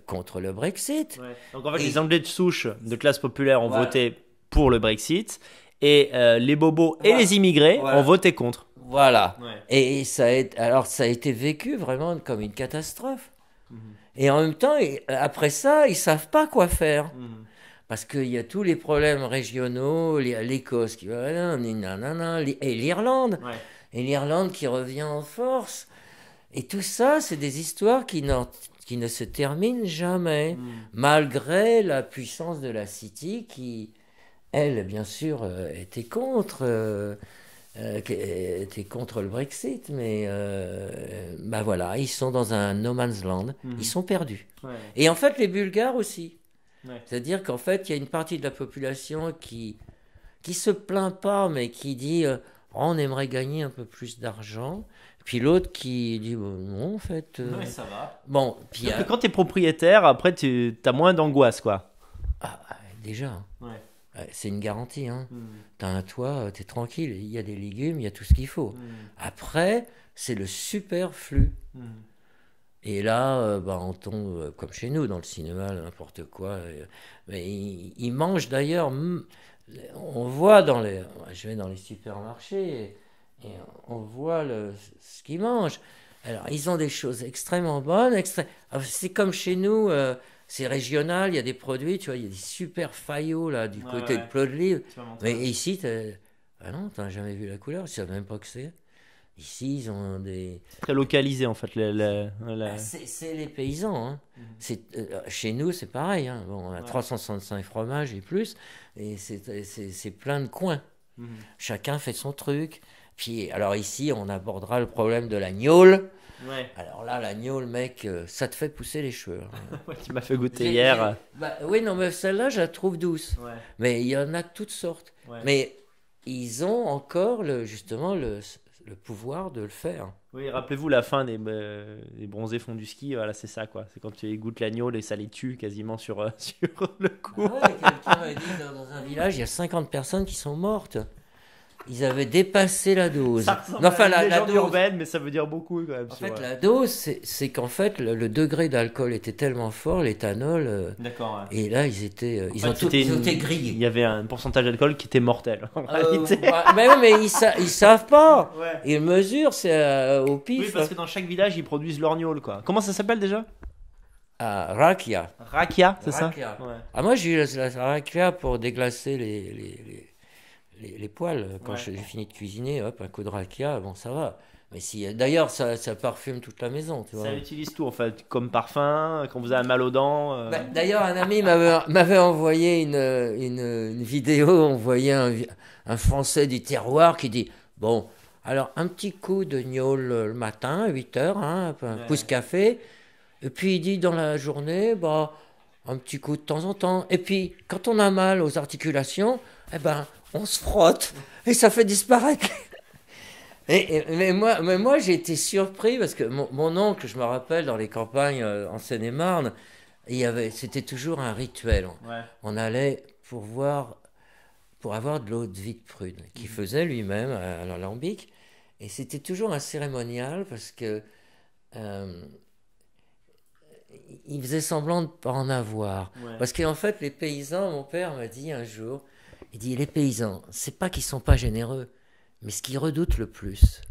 contre le Brexit. Donc en fait, les Anglais de souche, de classe populaire, ont voté pour le Brexit et euh, les bobos et les immigrés ont voté contre. Voilà. Et, ça a, été, alors ça a été vécu vraiment comme une catastrophe. Mhm. Et en même temps, euh, après ça, ils savent pas quoi faire. Mhm. Parce qu'il y a tous les problèmes régionaux, l'Écosse qui va, et l'Irlande. Et l'Irlande qui revient en force. Et tout ça, c'est des histoires qui, qui ne se terminent jamais, mhm. malgré la puissance de la City qui, elle, bien sûr, euh, était contre. Euh, euh, était contre le Brexit, mais bah voilà, ils sont dans un no man's land, mhm. ils sont perdus. Et en fait, les Bulgares aussi. C'est-à-dire qu'en fait, il y a une partie de la population qui qui se plaint pas, mais qui dit oh, on aimerait gagner un peu plus d'argent. Puis l'autre qui dit bah, non, en fait. mais ça va. Bon, puis. quand tu es propriétaire, après, tu as moins d'angoisse, quoi. Ah, déjà. Hein. Ouais. Euh, c'est une garantie. Hein. Hmm. Tu as un toit, euh, tu es tranquille, il y a des légumes, il y a tout ce qu'il faut. Hmm. Après, c'est le superflu. Hmm. Et là, euh, bah, on tombe comme chez nous, dans le cinéma, n'importe quoi. mais ils, mangent d'ailleurs, on voit dans les. Je vais dans les supermarchés et, on voit le, ce qu'ils mangent. Alors, ils ont des choses extrêmement bonnes. Ah, c'est comme chez nous c'est régional, il y a des produits, tu vois, il y a des super faillots là du côté de Plodelive. Mais ici, ah non, t'as jamais vu la couleur, tu sais même pas que c'est. Ici, ils ont des. Très localisé en fait. Ah, c'est les paysans. Hein. Mhm. Euh, chez nous, c'est pareil. Hein. Bon, on a 365 fromages et plus, et c'est plein de coins. Mhm. Chacun fait son truc. Puis, alors ici, on abordera le problème de la gnôle alors là, l'agneau, le mec, euh, ça te fait pousser les cheveux. Hein. [LAUGHS] tu m'as fait goûter hier. Bah, oui, non, mais celle-là, je la trouve douce. Mais il y en a toutes sortes. Mais ils ont encore le, justement le, le pouvoir de le faire. Oui, rappelez-vous la fin des, euh, bronzés fonds du ski, voilà, c'est ça quoi. C'est quand tu goûtes l'agneau et ça les tue quasiment sur, euh, [LAUGHS] sur le coup. Ah quelqu'un dit dans un village, il y a 50 personnes qui sont mortes ils avaient dépassé la dose. Ça enfin, à la, la dose urbaine, mais ça veut dire beaucoup quand même. En fait, la dose, c'est qu'en fait, le, degré d'alcool était tellement fort, l'éthanol. Euh, D'accord. Et là, ils étaient, euh, ils, ont grillés. Il y avait un pourcentage d'alcool qui était mortel. Euh, mais ils, savent pas. Ils mesurent, c'est au pif. Oui, parce que dans chaque village, ils produisent l'orgnol, quoi. Comment ça s'appelle déjà ah, rakia. Rakia, c'est ça ouais. Ah, moi, j'ai eu la, rakia pour déglacer les, les, poils. Quand j'ai fini de cuisiner, hop, un coup de rakia, bon, ça va. Mais si, d'ailleurs, ça, ça parfume toute la maison, tu vois. Ça utilise tout, en fait, comme parfum, quand vous avez mal aux dents. Euh. Bah, d'ailleurs, un ami m'avait, envoyé une, vidéo, on voyait un, Français du terroir qui dit, bon, alors un petit coup de gnôle le matin, 8 heures, hein, un pouce café, et puis il dit dans la journée, bah, un petit coup de temps en temps. Et puis, quand on a mal aux articulations, eh ben, on se frotte et ça fait disparaître. [LAUGHS] Et, mais moi, j'ai été surpris parce que mon, oncle, je me rappelle, dans les campagnes euh, en Seine-et-Marne, c'était toujours un rituel. On allait pour voir, pour avoir de l'eau de vie de prune, qu'il mhm. faisait lui-même à, à l'alambic. Et c'était toujours un cérémonial parce que euh, il faisait semblant de ne pas en avoir. Parce qu'en fait, les paysans, mon père m'a dit un jour, il dit les paysans, c'est pas qu'ils sont pas généreux, mais ce qu'ils redoutent le plus,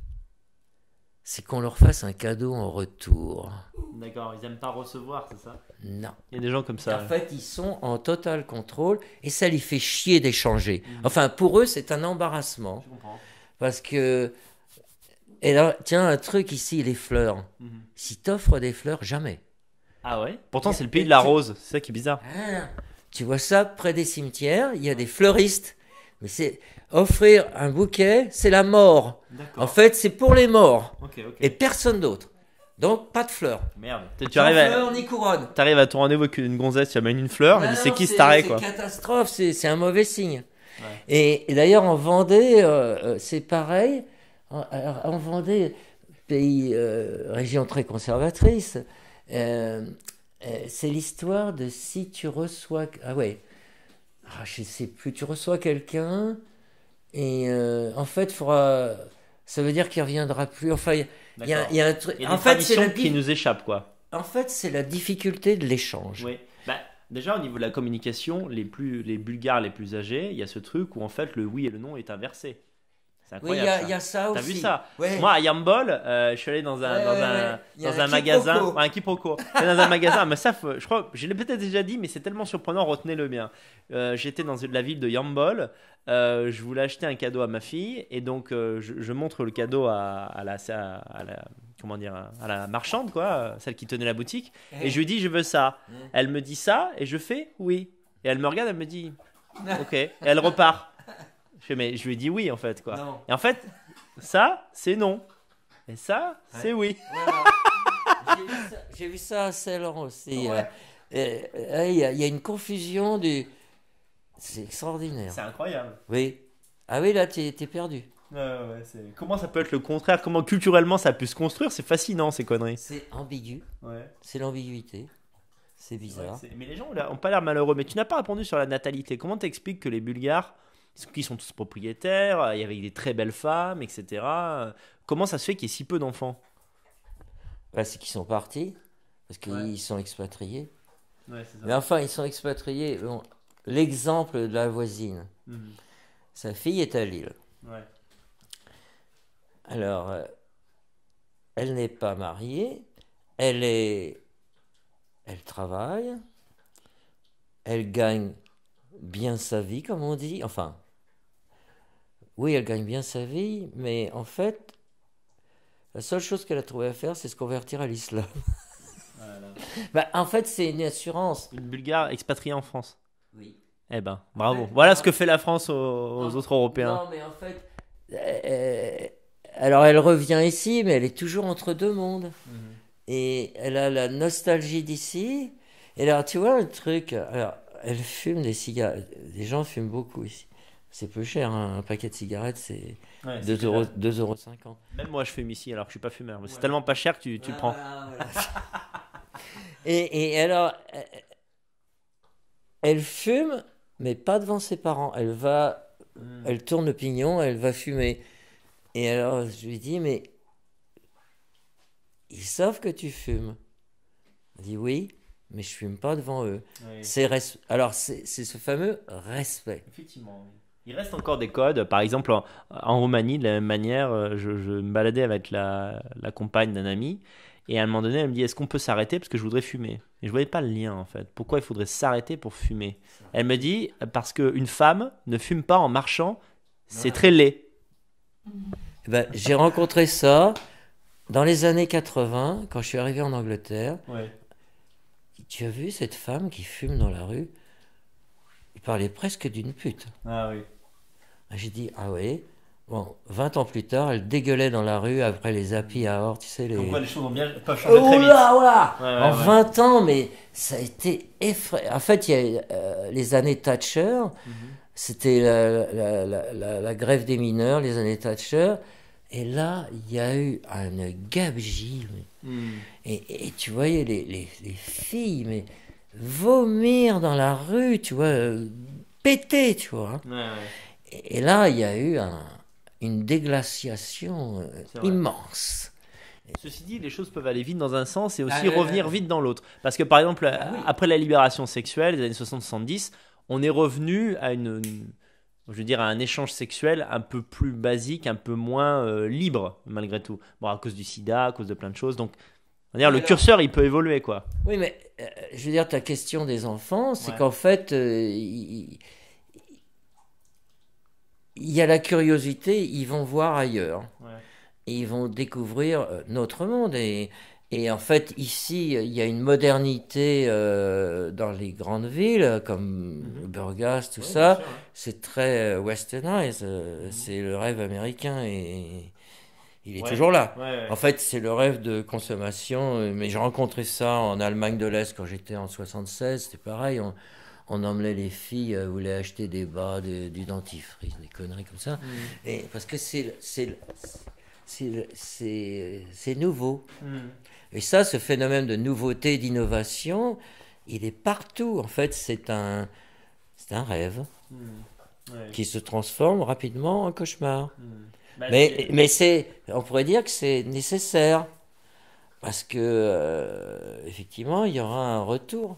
c'est qu'on leur fasse un cadeau en retour. D'accord, ils aiment pas recevoir, c'est ça Non. Il y a des gens comme ça. En fait, ils sont en total contrôle et ça les fait chier d'échanger. Mm. Enfin, pour eux, c'est un embarrassement. Je comprends. Parce que. là, tiens, un truc ici, les fleurs. Mm-hmm. Si t'offres des fleurs, jamais. Ah ouais Pourtant, c'est le pays de la rose, c'est ça qui est bizarre. Ah. Tu vois ça près des cimetières, il y a des fleuristes. Mais c'est offrir un bouquet, c'est la mort. En fait, c'est pour les morts et personne d'autre. Donc pas de fleurs. Merde. Tu arrives à fleurs, ni couronne. arrives à ton rendez-vous avec une gonzesse, qui amène une fleur, ah c'est qui ce quoi C'est catastrophe, c'est un mauvais signe. Et, d'ailleurs en Vendée, euh, euh, c'est pareil. En, Vendée, pays euh, région très conservatrice, euh, c'est l'histoire de si tu reçois. Ah ouais. Ah, je sais plus. Tu reçois quelqu'un et euh, en fait, faudra... ça veut dire qu'il reviendra plus. Enfin, il y, a, un truc. En fait, c'est la qui nous échappe, quoi. En fait, c'est la difficulté de l'échange. Oui. Bah, déjà, au niveau de la communication, les, plus, les Bulgares les plus âgés, il y a ce truc où en fait le oui et le non est inversé. Oui, il y, a, ça aussi. vu ça Moi, à Yambol, euh, je suis allé dans un, dans un, dans un, un magasin, un quiproquo. dans un magasin, mais ça, je crois, je l'ai peut-être déjà dit, mais c'est tellement surprenant, retenez-le bien. Euh, j'étais dans la ville de Yambol, euh, je voulais acheter un cadeau à ma fille, et donc je, montre le cadeau à, la, comment dire, à la marchande, quoi, celle qui tenait la boutique, et eh. je lui dis, je veux ça. Mm. Elle me dit ça, et je fais oui. Et elle me regarde, elle me dit, [LAUGHS] ok, et elle repart mais je lui ai dit oui en fait quoi. Et en fait, ça c'est non. Et ça c'est oui. J'ai vu, ça à aussi. Euh, euh, il y, a, une confusion du. C'est extraordinaire. C'est incroyable. Oui. Ah oui, là, t'es perdu. Comment ça peut être le contraire Comment culturellement ça a pu se construire C'est fascinant ces conneries. C'est ambigu. C'est l'ambiguïté. C'est bizarre. mais les gens n'ont pas l'air malheureux. Mais tu n'as pas répondu sur la natalité. Comment t'expliques que les Bulgares qui sont tous propriétaires, il y avait des très belles femmes, etc. Comment ça se fait qu'il y ait si peu d'enfants Parce bah, C'est qu'ils sont partis, parce qu'ils sont expatriés. Mais enfin, ils sont expatriés. L'exemple de la voisine, mhm. sa fille est à Lille. Alors, euh, elle n'est pas mariée, elle est, elle travaille, elle gagne bien sa vie, comme on dit. Enfin, oui, elle gagne bien sa vie, mais en fait, la seule chose qu'elle a trouvé à faire, c'est se convertir à l'islam. bah, en fait, c'est une assurance. Une Bulgare expatriée en France. Oui. Eh ben, bravo. voilà ce que fait la France aux, autres Européens. Non, mais en fait, euh, alors elle revient ici, mais elle est toujours entre deux mondes. Mhm. Et elle a la nostalgie d'ici. Et alors, tu vois le truc, alors, elle fume des cigares. Les gens fument beaucoup ici c'est peu cher. Hein. Un paquet de cigarettes, c'est ouais, 2,50 euros, Même moi, je fume ici alors que je suis pas fumeur. C'est tellement pas cher que tu, tu prends. Ah, [LAUGHS] et, et, alors, elle fume, mais pas devant ses parents. Elle va, hmm. elle tourne le pignon, elle va fumer. Et alors, je lui dis, mais ils savent que tu fumes. Elle dit oui mais je fume pas devant eux. C'est Alors, c'est ce fameux respect. Effectivement. Oui. Il reste encore des codes. Par exemple, en, Roumanie, de la même manière, euh, je, me baladais avec la, la compagne d'un ami. Et à un moment donné, elle me dit Est-ce qu'on peut s'arrêter Parce que je voudrais fumer. Et je voyais pas le lien en fait. Pourquoi il faudrait s'arrêter pour fumer Elle me dit Parce qu'une femme ne fume pas en marchant, c'est très laid. Eh ben, J'ai rencontré ça dans les années 80, quand je suis arrivé en Angleterre. Tu as vu cette femme qui fume dans la rue Il parlait presque d'une pute. Ah oui. Ah, j'ai dit, ah oui. Bon, 20 ans plus tard, elle dégueulait dans la rue après les à or, tu sais. Les... Comme quoi, les choses ont bien, pas changé. oh Là, en 20 ans, mais ça a été effrayant. En fait, il y a euh, les années Thatcher, mhm. c'était la, grève des mineurs, les années Thatcher. Et là, il y a eu un gabegie. Hmm. Et, tu voyais les, les, filles mais vomir dans la rue, tu vois, euh, péter, tu vois. Hein. Et, là, il y a eu une déglaciation euh, immense. Ceci dit, les choses peuvent aller vite dans un sens et bah, aussi revenir vite dans l'autre. Parce que par exemple, ah après la libération sexuelle des années 60-70, on est revenu à une, je veux dire, à un échange sexuel un peu plus basique, un peu moins euh, libre malgré tout. Bon, à cause du sida, à cause de plein de choses. Donc, on dire, le curseur, il peut évoluer quoi. Oui, mais euh, je veux dire, ta question des enfants, c'est qu'en fait, il y a la curiosité, ils vont voir ailleurs. ils vont découvrir euh, notre monde. Et, en fait, ici, il y a une modernité euh, dans les grandes villes, comme mhm. Burgas, tout ça. C'est très euh, westernized. Mhm. C'est le rêve américain. Et, il est toujours là. En fait, c'est le rêve de consommation. Mais j'ai rencontré ça en Allemagne de l'Est quand j'étais en 76. C'était pareil on emmenait les filles, voulait voulaient acheter des bas, du dentifrice, des conneries comme ça. Mm. Et, parce que c'est, c'est, nouveau. Mm. Et ça, ce phénomène de nouveauté, d'innovation, il est partout. En fait, c'est un, un rêve mm. qui se transforme rapidement en cauchemar. Bah, mais, mais c'est, on pourrait dire que c'est nécessaire parce que euh, effectivement, il y aura un retour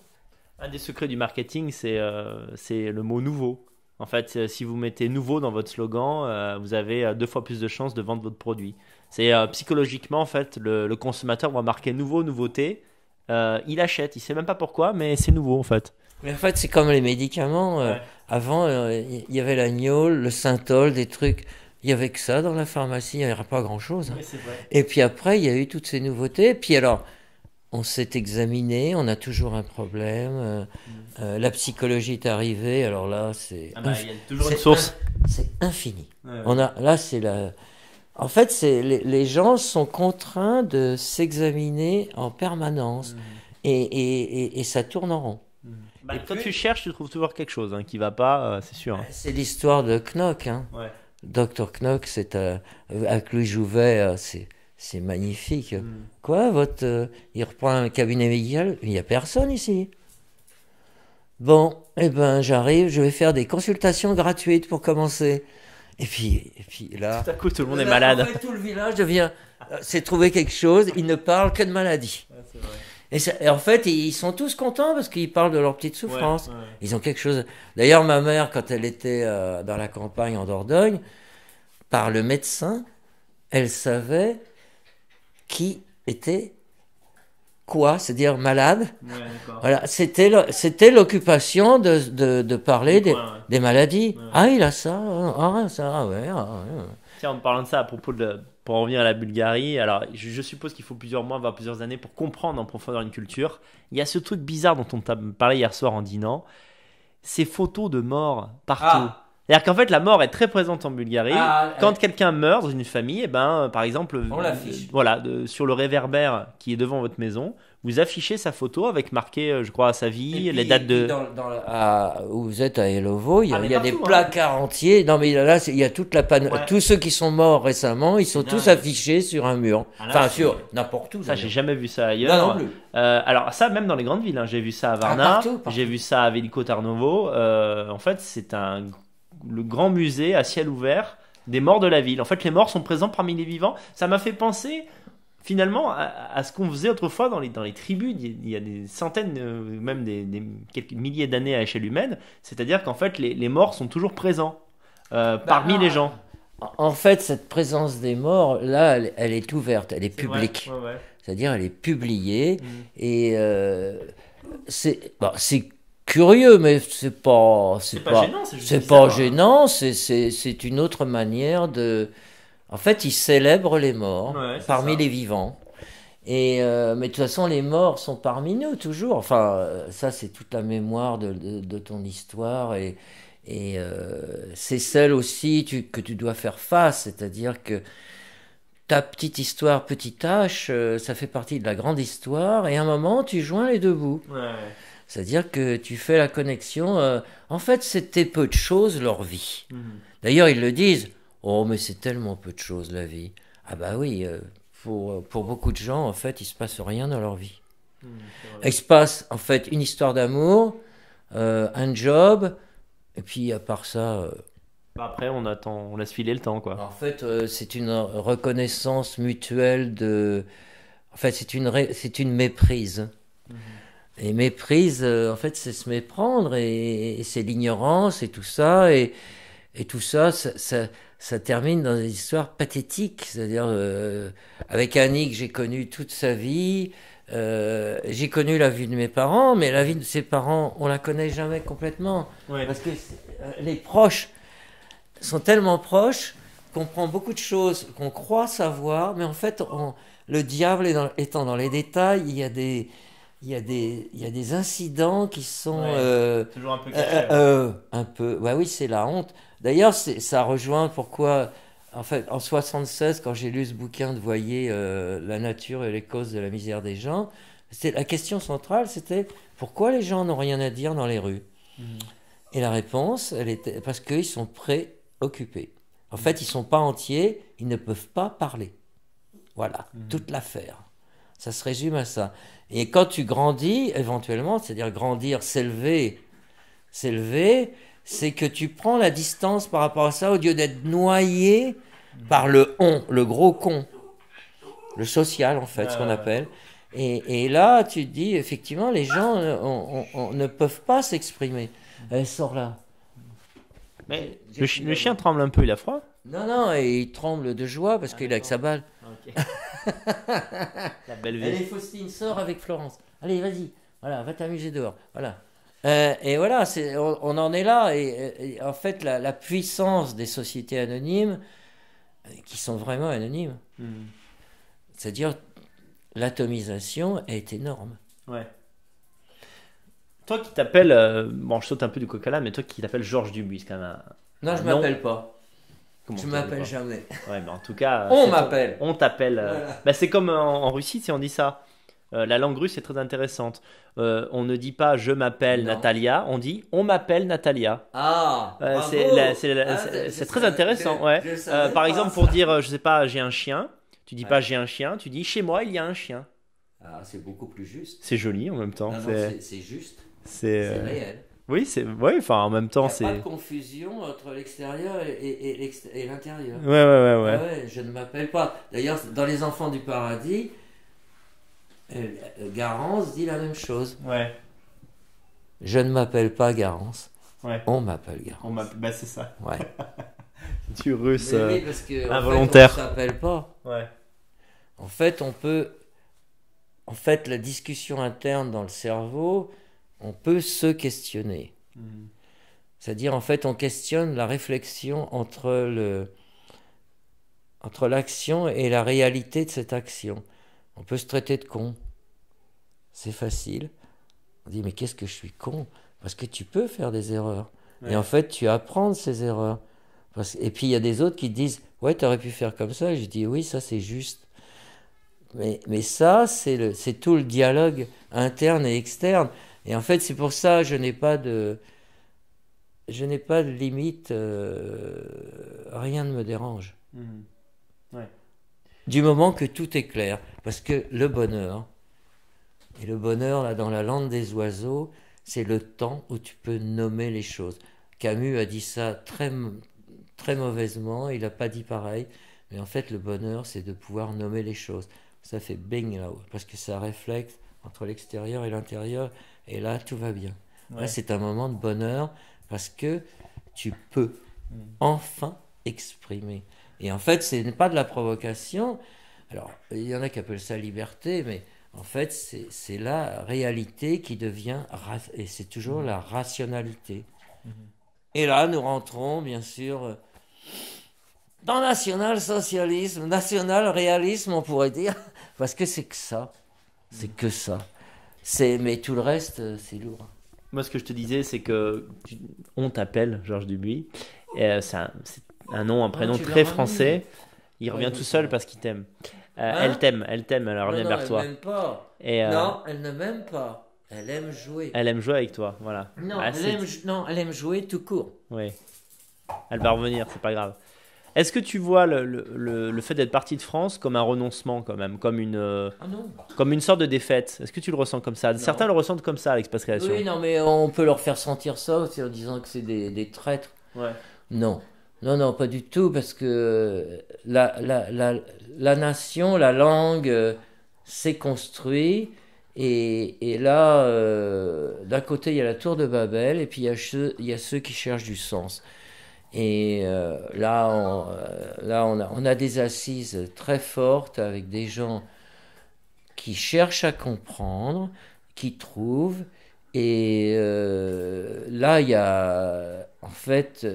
un des secrets du marketing, c'est euh, le mot nouveau. En fait, si vous mettez nouveau dans votre slogan, euh, vous avez euh, deux fois plus de chances de vendre votre produit. C'est psychologiquement, en fait, le, consommateur va marquer nouveau, nouveauté. il achète, il sait même pas pourquoi, mais c'est nouveau en fait. Mais en fait, c'est comme les médicaments. Avant, il y avait la le synthol, des trucs. Il n'y avait que ça dans la pharmacie, il n'y avait pas grand chose. Hein. Et puis après, il y a eu toutes ces nouveautés. Et puis alors, on s'est examiné, on a toujours un problème. Euh, euh, la psychologie est arrivée, alors là, c'est. Ah bah, y toujours une source. C'est infini. On a, là, c'est la. En fait, c'est les, gens sont contraints de s'examiner en permanence mhm. et, ça tourne en rond. Mhm. Et bah, quand tu cherches, tu trouves toujours quelque chose hein, qui ne va pas, euh, c'est sûr. Hein. C'est l'histoire de Knock. Hein. Dr Knock, c'est un jouvet c'est c'est magnifique. Hmm. Quoi, votre. Euh, il reprend un cabinet médical Il n'y a personne ici. Bon, eh ben, j'arrive, je vais faire des consultations gratuites pour commencer. Et puis, et puis là. Tout à coup, tout le monde est malade. tout le village devient. C'est euh, trouvé quelque chose, ils ne parlent que de maladie. et, en fait, ils sont tous contents parce qu'ils parlent de leur petite souffrance. Ils ont quelque chose. D'ailleurs, ma mère, quand elle était euh, dans la campagne en Dordogne, par le médecin, elle savait qui était quoi C'est-à-dire malade voilà, C'était l'occupation de, parler des, maladies. Ah, il a ça, hein. ah, ça, ah, ah, ouais. Tiens, en parlant de ça, à propos de, pour en revenir à la Bulgarie, alors je, suppose qu'il faut plusieurs mois, voire plusieurs années pour comprendre en profondeur une culture. Il y a ce truc bizarre dont on t'a parlé hier soir en dînant, ces photos de morts partout. Ah. C'est-à-dire qu'en fait, la mort est très présente en Bulgarie. Ah, Quand quelqu'un meurt dans une famille, eh ben, par exemple, euh, voilà, sur le réverbère qui est devant votre maison, vous affichez sa photo avec marqué, euh, je crois, sa vie, les dates de. Ah, où vous êtes à Elovo, il y a, ah, des hein. placards entiers. Non, mais là, il y a toute la panne. Tous ceux qui sont morts récemment, ils sont tous affichés sur un mur. enfin, sur n'importe où. Ça, j'ai jamais vu ça ailleurs. Non, non plus. Euh, alors, ça, même dans les grandes villes, hein. j'ai vu ça à Varna, j'ai vu ça à Veliko Tarnovo. en fait, c'est un le grand musée à ciel ouvert des morts de la ville. En fait, les morts sont présents parmi les vivants. Ça m'a fait penser finalement à, ce qu'on faisait autrefois dans les, dans les tribus, il y a des centaines, euh, même des, quelques milliers d'années à échelle humaine, c'est-à-dire qu'en fait les, morts sont toujours présents euh, bah, parmi les gens. En fait, cette présence des morts, là, elle, est ouverte, elle est, publique. C'est-à-dire, elle est publiée mm. et euh, c'est curieux, mais c'est pas, c'est pas, c'est pas gênant. Hein. C'est une autre manière de. En fait, ils célèbrent les morts parmi les vivants. Et euh, mais de toute façon, les morts sont parmi nous toujours. Enfin, euh, ça, c'est toute la mémoire de, ton histoire et, et euh, c'est celle aussi que tu dois faire face, c'est-à-dire que ta petite histoire, petite tâche, ça fait partie de la grande histoire, et à un moment, tu joins les deux bouts. C'est-à-dire que tu fais la connexion. Euh, en fait, c'était peu de choses leur vie. Mhm. D'ailleurs, ils le disent. Oh, mais c'est tellement peu de choses la vie. Ah bah oui, euh, pour, euh, pour, beaucoup de gens, en fait, il se passe rien dans leur vie. Mhm, il se passe, en fait, une histoire d'amour, un job, et puis à part ça... Bah, après, on attend, on laisse filer le temps, quoi. En fait, c'est une reconnaissance mutuelle de... En fait, c'est une, c'est une méprise. Et méprise, euh, en fait, c'est se méprendre et, c'est l'ignorance et tout ça. Et, tout ça ça, ça, termine dans des histoires pathétiques. C'est-à-dire, euh, avec Annie que j'ai connu toute sa vie, euh, j'ai connu la vie de mes parents, mais la vie de ses parents, on la connaît jamais complètement. Parce que les proches sont tellement proches qu'on prend beaucoup de choses qu'on croit savoir, mais en fait, le diable dans, étant dans les détails, il y a des il y, a des, il y a des incidents qui sont euh, toujours un peu euh, euh, un peu bah oui c'est la honte d'ailleurs ça rejoint pourquoi en fait en 76 quand j'ai lu ce bouquin de Voyer la nature et les causes de la misère des gens la question centrale c'était pourquoi les gens n'ont rien à dire dans les rues mhm. et la réponse elle était parce qu'ils sont préoccupés en fait ils sont pas entiers ils ne peuvent pas parler voilà mhm. toute l'affaire ça se résume à ça. Et quand tu grandis, éventuellement, c'est-à-dire grandir, s'élever, s'élever, c'est que tu prends la distance par rapport à ça au lieu d'être noyé par le on, le gros con, le social en fait, ce qu'on euh. appelle. Et, là, tu dis, effectivement, les gens euh, ne peuvent pas s'exprimer. Elle euh, sort là. Mais le, chien tremble un peu, il a froid Non, non, il tremble de joie parce ah, qu'il a que sa balle. Ah, [LAUGHS] Elle est Allez, Faustine, sors avec Florence. Allez, vas-y. Voilà, va t'amuser dehors. Voilà. Euh, et voilà, on, en est là. Et, en fait, la, puissance des sociétés anonymes, euh, qui sont vraiment anonymes, hmm. c'est-à-dire l'atomisation est énorme. Ouais. Toi qui t'appelles, euh, bon, je saute un peu du coca là, mais toi qui t'appelles Georges Dubuis, quand même Non, je je m'appelle pas. Je m'appelle m'appelles jamais. Ouais, mais en tout cas. on m'appelle. On t'appelle. Euh, bah, c'est comme en, Russie, si on dit ça. Euh, la langue russe est très intéressante. Euh, on ne dit pas je m'appelle Natalia, on dit on m'appelle Natalia. Ah, ah c'est très intéressant. par exemple, pour dire je sais pas, j'ai un chien, tu dis pas j'ai un chien, tu dis chez moi il y a un chien. Ah, c'est beaucoup plus juste. C'est joli en même temps. C'est juste. C'est réel. Oui, c'est. Ouais, enfin, en même temps, c'est. Pas de confusion entre l'extérieur et, et, l'intérieur. Ouais, ouais, ouais, ouais. Ah je ne m'appelle pas. D'ailleurs, dans Les Enfants du Paradis, euh, euh, Garance dit la même chose. Ouais. Je ne m'appelle pas Garance. Ouais. On m'appelle Garance. On m'appelle. Bah, c'est ça. Ouais. [LAUGHS] du russe euh, parce involontaire. s'appelle pas. Ouais. En fait, on peut. En fait, la discussion interne dans le cerveau on peut se questionner. Mm. C'est-à-dire, en fait, on questionne la réflexion entre le entre l'action et la réalité de cette action. On peut se traiter de con. C'est facile. On dit, mais qu'est-ce que je suis con Parce que tu peux faire des erreurs. Et en fait, tu apprends de ces erreurs. Et puis, il y a des autres qui disent, ouais, tu aurais pu faire comme ça. je dis, oui, ça, c'est juste. Mais, mais ça, c'est tout le dialogue interne et externe. Et en fait, c'est pour ça que je n'ai pas de. Je n'ai pas de limite, euh, rien ne me dérange. Mmh. Du moment que tout est clair. Parce que le bonheur, et le bonheur, là, dans la lande des oiseaux, c'est le temps où tu peux nommer les choses. Camus a dit ça très, très mauvaisement, il n'a pas dit pareil, mais en fait, le bonheur, c'est de pouvoir nommer les choses. Ça fait bing là-haut, parce que ça réflexe entre l'extérieur et l'intérieur, et là tout va bien. Là, c'est un moment de bonheur parce que tu peux mm. enfin exprimer. Et en fait, ce n'est pas de la provocation. Alors, il y en a qui appellent ça liberté, mais en fait, c'est la réalité qui devient, et c'est toujours mm. la rationalité. Mm-hmm. Et là, nous rentrons, bien sûr, euh, dans national-socialisme, national-réalisme, on pourrait dire, [LAUGHS] parce que c'est que ça. C'est mm. que ça. C'est, mais tout le reste, euh, c'est lourd. Moi, ce que je te disais, c'est que on t'appelle Georges Dubuis. Euh, c'est un, nom, un ah, prénom très français. Il revient tout seul parce qu'il t'aime. Euh, hein elle t'aime, elle t'aime, elle revient vers toi. Elle Et, Non, elle ne m'aime pas. Elle aime jouer. Elle aime jouer avec toi, voilà. Non, ah, elle, aime, non elle aime jouer tout court. Oui. Elle va revenir, c'est pas grave. Est-ce que tu vois le, fait d'être parti de France comme un renoncement quand même, comme une, euh, ah comme une sorte de défaite Est-ce que tu le ressens comme ça Certains le ressentent comme ça, l'expatriation. Oui, non, mais on peut leur faire sentir ça en disant que c'est des, traîtres. Non. Non, non, pas du tout, parce que euh, la, nation, la langue euh, s'est construite. Et, là, d'un côté, il y a la tour de Babel, et puis il y a ceux qui cherchent du sens. Et euh, là, on, euh, là on, a, on, a, des assises très fortes avec des gens qui cherchent à comprendre, qui trouvent. Et euh, là, il y a. En fait,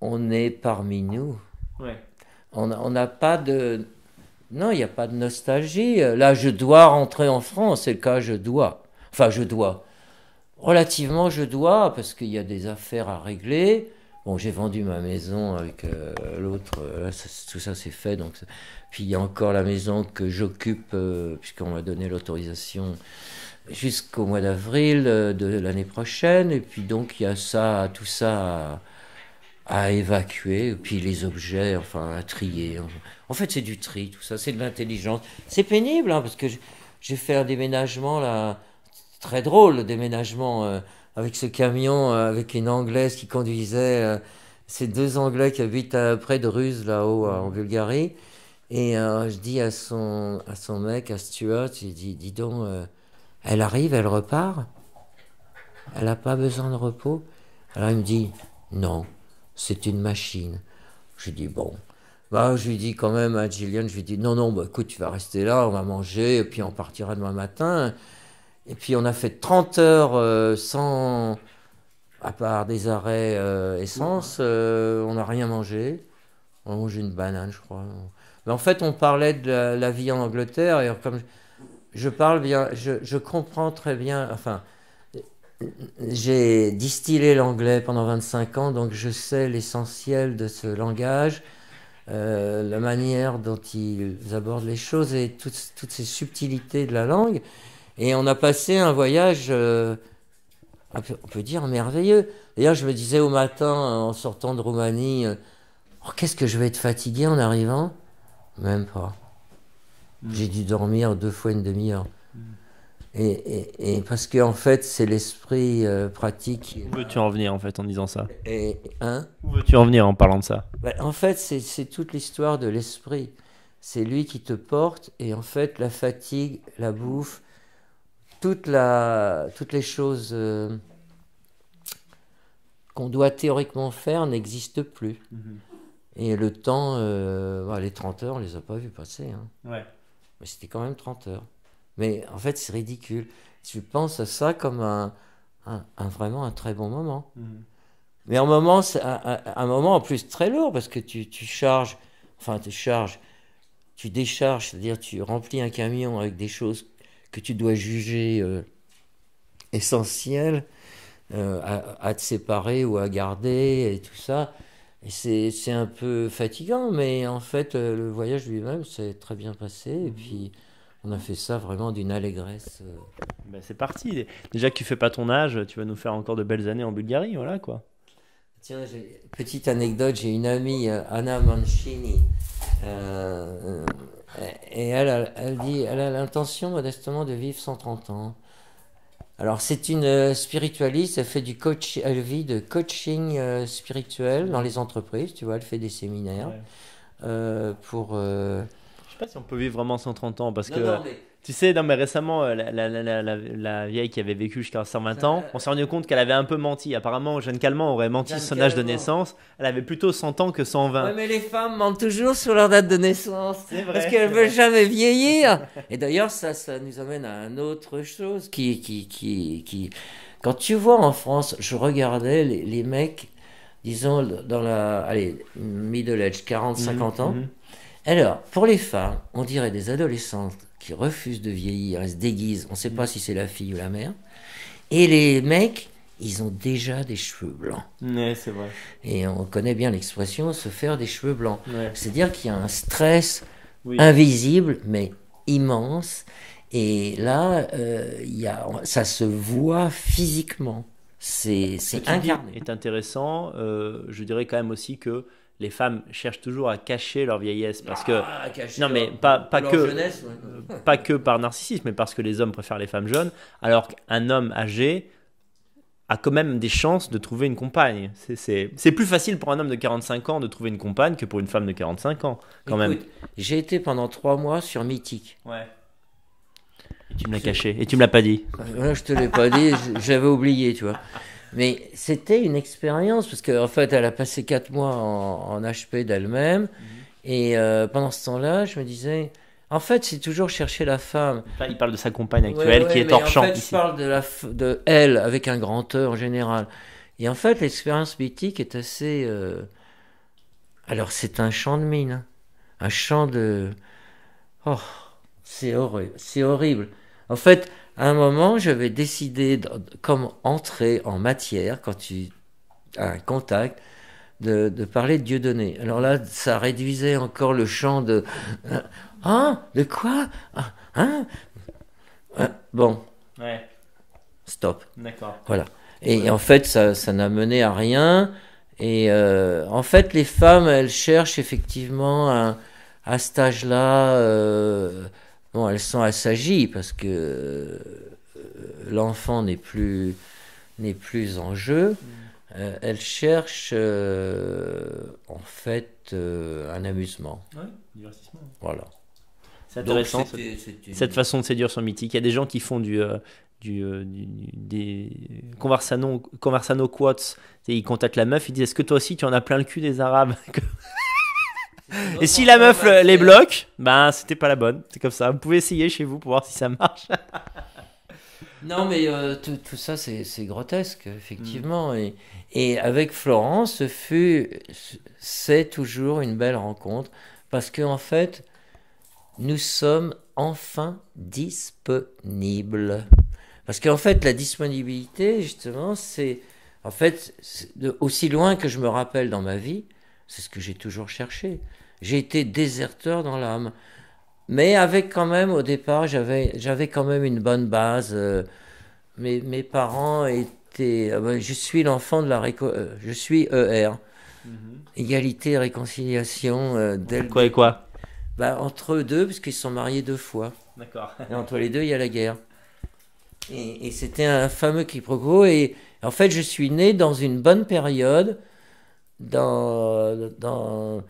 on est parmi nous. Ouais. On n'a pas de. Non, il n'y a pas de nostalgie. Là, je dois rentrer en France, c'est le cas, je dois. Enfin, je dois. Relativement, je dois, parce qu'il y a des affaires à régler Bon, j'ai vendu ma maison avec euh, l'autre. Euh, tout ça, c'est fait. Donc, puis il y a encore la maison que j'occupe, euh, puisqu'on m'a donné l'autorisation jusqu'au mois d'avril de l'année prochaine. Et puis donc, il y a ça, tout ça à, évacuer. Et puis les objets, enfin, à trier. En fait, c'est du tri, tout ça. C'est de l'intelligence. C'est pénible, hein, parce que j'ai fait un déménagement là, très drôle, le déménagement avec ce camion, euh, avec une Anglaise qui conduisait, euh, ces deux Anglais qui habitent euh, près de Ruse, là-haut, en Bulgarie. Et je dis à son, mec, à Stuart, je dit, dis donc, elle arrive, elle repart Elle n'a pas besoin de repos Alors il me dit, non, c'est une machine. Je lui dis, bon. Bah, je lui dis quand même à Gillian, je lui dis, non, non, bah, écoute, tu vas rester là, on va manger, et puis on partira demain matin. Et puis on a fait 30 heures euh, sans, à part des arrêts euh, essence, euh, on n'a rien mangé. On a mangé une banane, je crois. Mais en fait, on parlait de la, vie en Angleterre et comme je parle bien, je, comprends très bien. Enfin, j'ai distillé l'anglais pendant 25 ans, donc je sais l'essentiel de ce langage, la manière dont ils abordent les choses et toutes, toutes ces subtilités de la langue. Et on a passé un voyage, euh, on, peut, dire, merveilleux. D'ailleurs, je me disais au matin, euh, en sortant de Roumanie, euh, oh, qu'est-ce que je vais être fatigué en arrivant Même pas. Hmm. J'ai dû dormir deux fois une demi-heure. Hmm. Et, parce qu'en en fait, c'est l'esprit pratique. Où veux-tu en venir en fait en disant ça et, hein Où veux-tu en venir en parlant de ça bah, En fait, c'est toute l'histoire de l'esprit. C'est lui qui te porte et en fait, la fatigue, la bouffe, la, toutes les choses euh, qu'on doit théoriquement faire n'existent plus. Mhm. Et le temps, euh, les 30 heures, on les a pas vus passer. Hein. Mais c'était quand même 30 heures. Mais en fait, c'est ridicule. Tu penses à ça comme un, vraiment un très bon moment. Mhm. Mais un moment, un, un, moment en plus très lourd parce que tu, tu charges, enfin tu charges, tu décharges, c'est-à-dire tu remplis un camion avec des choses que tu dois juger euh, essentiel euh, à, te séparer ou à garder et tout ça. Et c'est un peu fatigant, mais en fait, euh, le voyage lui-même s'est très bien passé. Et mhm. puis, on a fait ça vraiment d'une allégresse. Ben c'est parti. Déjà que tu fais pas ton âge, tu vas nous faire encore de belles années en Bulgarie, voilà quoi. Tiens, petite anecdote, j'ai une amie, Anna Mancini, euh, et elle, elle, dit, elle a l'intention modestement de vivre 130 ans. Alors c'est une euh, spiritualiste, elle fait du coach, elle vit de coaching euh, spirituel dans les entreprises, tu vois, elle fait des séminaires Je euh, pour. Euh, Je sais pas si on peut vivre vraiment 130 ans parce que. Tu sais, mais récemment, euh, la, vieille qui avait vécu jusqu'à 120 ans, on s'est rendu compte qu'elle avait un peu menti. Apparemment, Jeanne Calment aurait menti son âge de naissance. Elle avait plutôt 100 ans que 120. Ouais, mais les femmes mentent toujours sur leur date de naissance. Vrai, parce qu'elles veulent jamais vieillir. [LAUGHS] Et d'ailleurs, ça, ça nous amène à une autre chose qui, qui, qui, qui... Quand tu vois en France, je regardais les, mecs, disons, dans la, allez, middle age, 40, 50 mhm, ans. Mhm. Alors, pour les femmes, on dirait des adolescentes qui refusent de vieillir, elles se déguisent, on ne sait pas mm. si c'est la fille ou la mère. Et les mecs, ils ont déjà des cheveux blancs. Ouais, c'est vrai. Et on connaît bien l'expression se faire des cheveux blancs. C'est-à-dire qu'il y a un stress invisible, mais immense. Et là, euh, ça se voit physiquement. C'est incarné. est intéressant. Euh, je dirais quand même aussi que les femmes cherchent toujours à cacher leur vieillesse parce que ah, non mais pas, pas que [LAUGHS] pas que par narcissisme mais parce que les hommes préfèrent les femmes jeunes alors qu'un homme âgé a quand même des chances de trouver une compagne. C'est plus facile pour un homme de 45 ans de trouver une compagne que pour une femme de 45 ans, quand même. J'ai été pendant trois mois sur Mythique. Ouais. tu me l'as caché, et tu me l'as pas dit. Euh, je te l'ai pas dit, j'avais oublié, tu vois. Mais c'était une expérience, parce qu'en en fait, elle a passé 4 mois en, HP d'elle-même. Mhm. Et euh, pendant ce temps-là, je me disais, en fait, c'est toujours chercher la femme. Là, il parle de sa compagne actuelle qui est hors champ. En fait, parle de, la de elle avec un grand E en général. Et en fait, l'expérience mythique est assez. Euh, alors, c'est un champ de mine, hein. un champ de. Oh, c'est horrible. C'est horrible. En fait, à un moment, j'avais décidé, comme entrer en matière, quand tu as un contact, de, de parler de Dieu donné. Alors là, ça réduisait encore le champ de. Ah, de quoi hein, hein Bon. Ouais. Stop. D'accord. Voilà. Et en fait, ça, ça n'a mené à rien. Et euh, en fait, les femmes, elles cherchent effectivement à, à cet âge-là. Euh, bon, elles sont s'agit parce que euh, l'enfant n'est plus, n'est plus en jeu. Mm. Euh, elle cherche euh, en fait euh, un amusement. Ouais, divertissement. Voilà. C'est intéressant cette façon de séduire son Mythique. Il y a des gens qui font du. Du, du, des conversano, conversano quotes. Et ils contactent la meuf, ils disent Est-ce que toi aussi tu en as plein le cul des Arabes [LAUGHS] Et si la meuf euh, les bloque, ben c'était pas la bonne. C'est comme ça. Vous pouvez essayer chez vous pour voir si ça marche. [LAUGHS] non, mais euh, tout, ça, c'est grotesque, effectivement. Mm. Et, avec Florence, fut, c'est toujours une belle rencontre parce qu'en fait, nous sommes enfin disponibles. Parce qu'en fait, la disponibilité, justement, c'est en fait aussi loin que je me rappelle dans ma vie, c'est ce que j'ai toujours cherché. J'ai été déserteur dans l'âme. Mais avec quand même, au départ, j'avais, j'avais quand même une bonne base. Euh, mes, parents étaient. Euh, ben, je suis l'enfant de la. Réco euh, je suis ER. Égalité réconciliation. Quoi et quoi bah, Entre eux deux, parce qu'ils se sont mariés deux fois. D'accord. et entre les deux, il y a la guerre. Et, et c'était un fameux quiproquo. Et en fait, je suis né dans une bonne période, dans, dans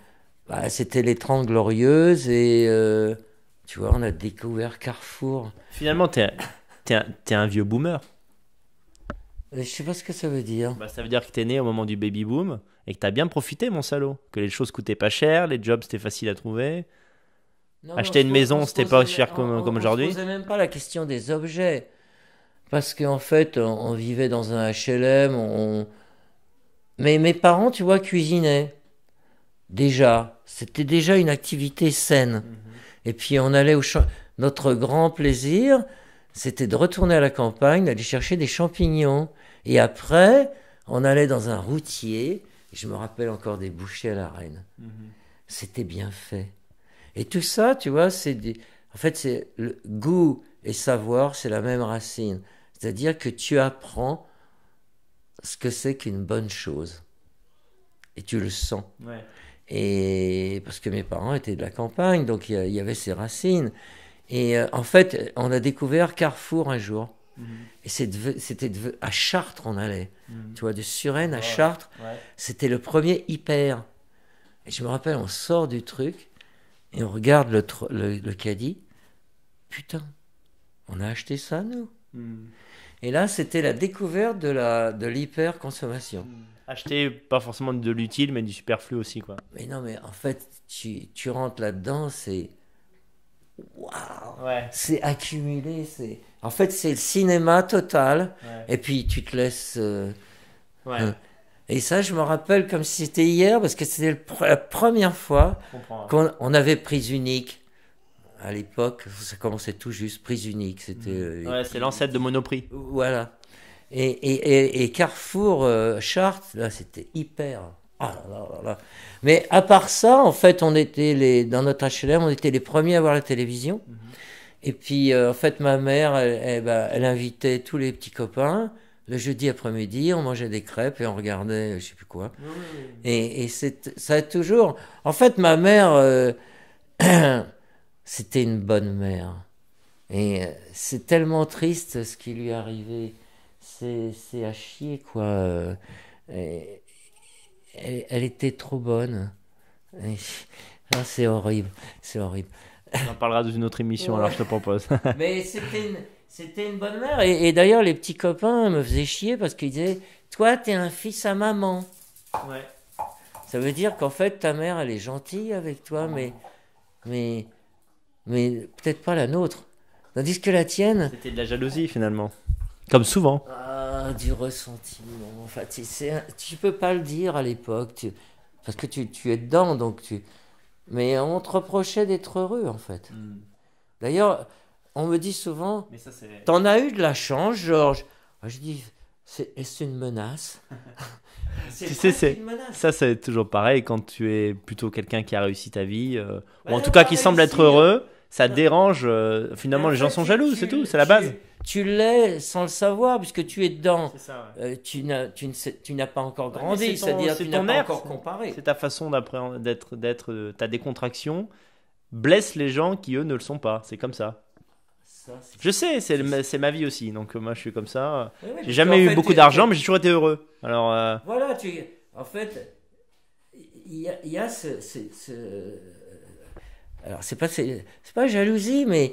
bah, c'était les 30 Glorieuses et euh, tu vois, on a découvert Carrefour. Finalement, t'es es un, vieux boomer. Euh, je sais pas ce que ça veut dire. Bah, ça veut dire que t'es né au moment du baby boom et que t'as bien profité, mon salaud. Que les choses coûtaient pas cher, les jobs c'était facile à trouver. Acheter une maison c'était pas cher comme, comme aujourd'hui. On posait même pas la question des objets. Parce qu'en fait, on, vivait dans un HLM. Mais mes parents, tu vois, cuisinaient déjà, c'était déjà une activité saine. Mhm. Et puis on allait au notre grand plaisir, c'était de retourner à la campagne, d'aller chercher des champignons. Et après, on allait dans un routier. Je me rappelle encore des bouchées à la reine. Mhm. C'était bien fait. Et tout ça, tu vois, c'est en fait, c'est le goût et savoir, c'est la même racine. C'est-à-dire que tu apprends ce que c'est qu'une bonne chose. Et tu le sens. Ouais. Et parce que mes parents étaient de la campagne, donc il y, avait ces racines. Et euh, en fait, on a découvert Carrefour un jour. Mhm. Et c'était à Chartres on allait. Mhm. Tu vois, de Suresnes à Chartres. C'était le premier hyper. Et je me rappelle, on sort du truc et on regarde le, le, caddie. Putain, on a acheté ça, nous. Mhm. Et là, c'était la découverte de l'hyper-consommation acheter pas forcément de l'utile, mais du superflu aussi, quoi. Mais non, mais en fait, tu, tu rentres là-dedans, c'est. Waouh! C'est accumulé, c'est. En fait, c'est le cinéma total, et puis tu te laisses. Euh, ouais. Euh, et ça, je me rappelle comme si c'était hier, parce que c'était la première fois qu'on avait prise unique. À l'époque, ça commençait tout juste, prise unique. C'était. Euh, ouais, c'est l'ancêtre de Monoprix. Voilà. Et, Carrefour, Charte euh, là, c'était hyper. Ah Mais à part ça, en fait, on était les, dans notre HLM, on était les premiers à voir la télévision. Mhm. Et puis, euh, en fait, ma mère, bah, elle, invitait tous les petits copains. Le jeudi après-midi, on mangeait des crêpes et on regardait je sais plus quoi. Et, c'est ça a toujours. En fait, ma mère, euh, [CLEARS THROAT] c'était une bonne mère. Et c'est tellement triste ce qui lui est arrivé c'est à chier, quoi. Euh, elle, était trop bonne. Ah, c'est horrible, c'est horrible. On en parlera dans une autre émission, alors je te propose. [LAUGHS] Mais c'était une, bonne mère. Et, d'ailleurs, les petits copains me faisaient chier parce qu'ils disaient Toi, t'es un fils à maman. Ouais. Ça veut dire qu'en fait, ta mère, elle est gentille avec toi, mais, mais, mais peut-être pas la nôtre. Tandis que la tienne. C'était de la jalousie finalement. Comme souvent. Ah, du ressentiment. En fait, tu peux pas le dire à l'époque, parce que tu, es dedans, donc tu. Mais on te reprochait d'être heureux, en fait. Hmm. D'ailleurs, on me dit souvent, t'en as eu de la chance, Georges. Ah, je dis, c'est est une menace. [LAUGHS] tu sais, c'est ça, c'est toujours pareil quand tu es plutôt quelqu'un qui a réussi ta vie, euh, ou bah, en tout cas qui semble être heureux, hein. ça dérange. Euh, finalement, les gens sont jaloux, c'est tout, c'est la base tu l'es sans le savoir, puisque tu es dedans. Euh, tu n'as pas encore grandi, c'est-à-dire tu n'as pas encore comparé. C'est ta façon d'être, d'être, euh, ta décontraction blesse les gens qui eux ne le sont pas. C'est comme ça. je sais, c'est ma vie aussi. Donc euh, moi je suis comme ça. j'ai jamais eu beaucoup d'argent, mais j'ai toujours été heureux. Alors voilà, en fait il y a, ce, ce... alors c'est pas c'est pas jalousie, mais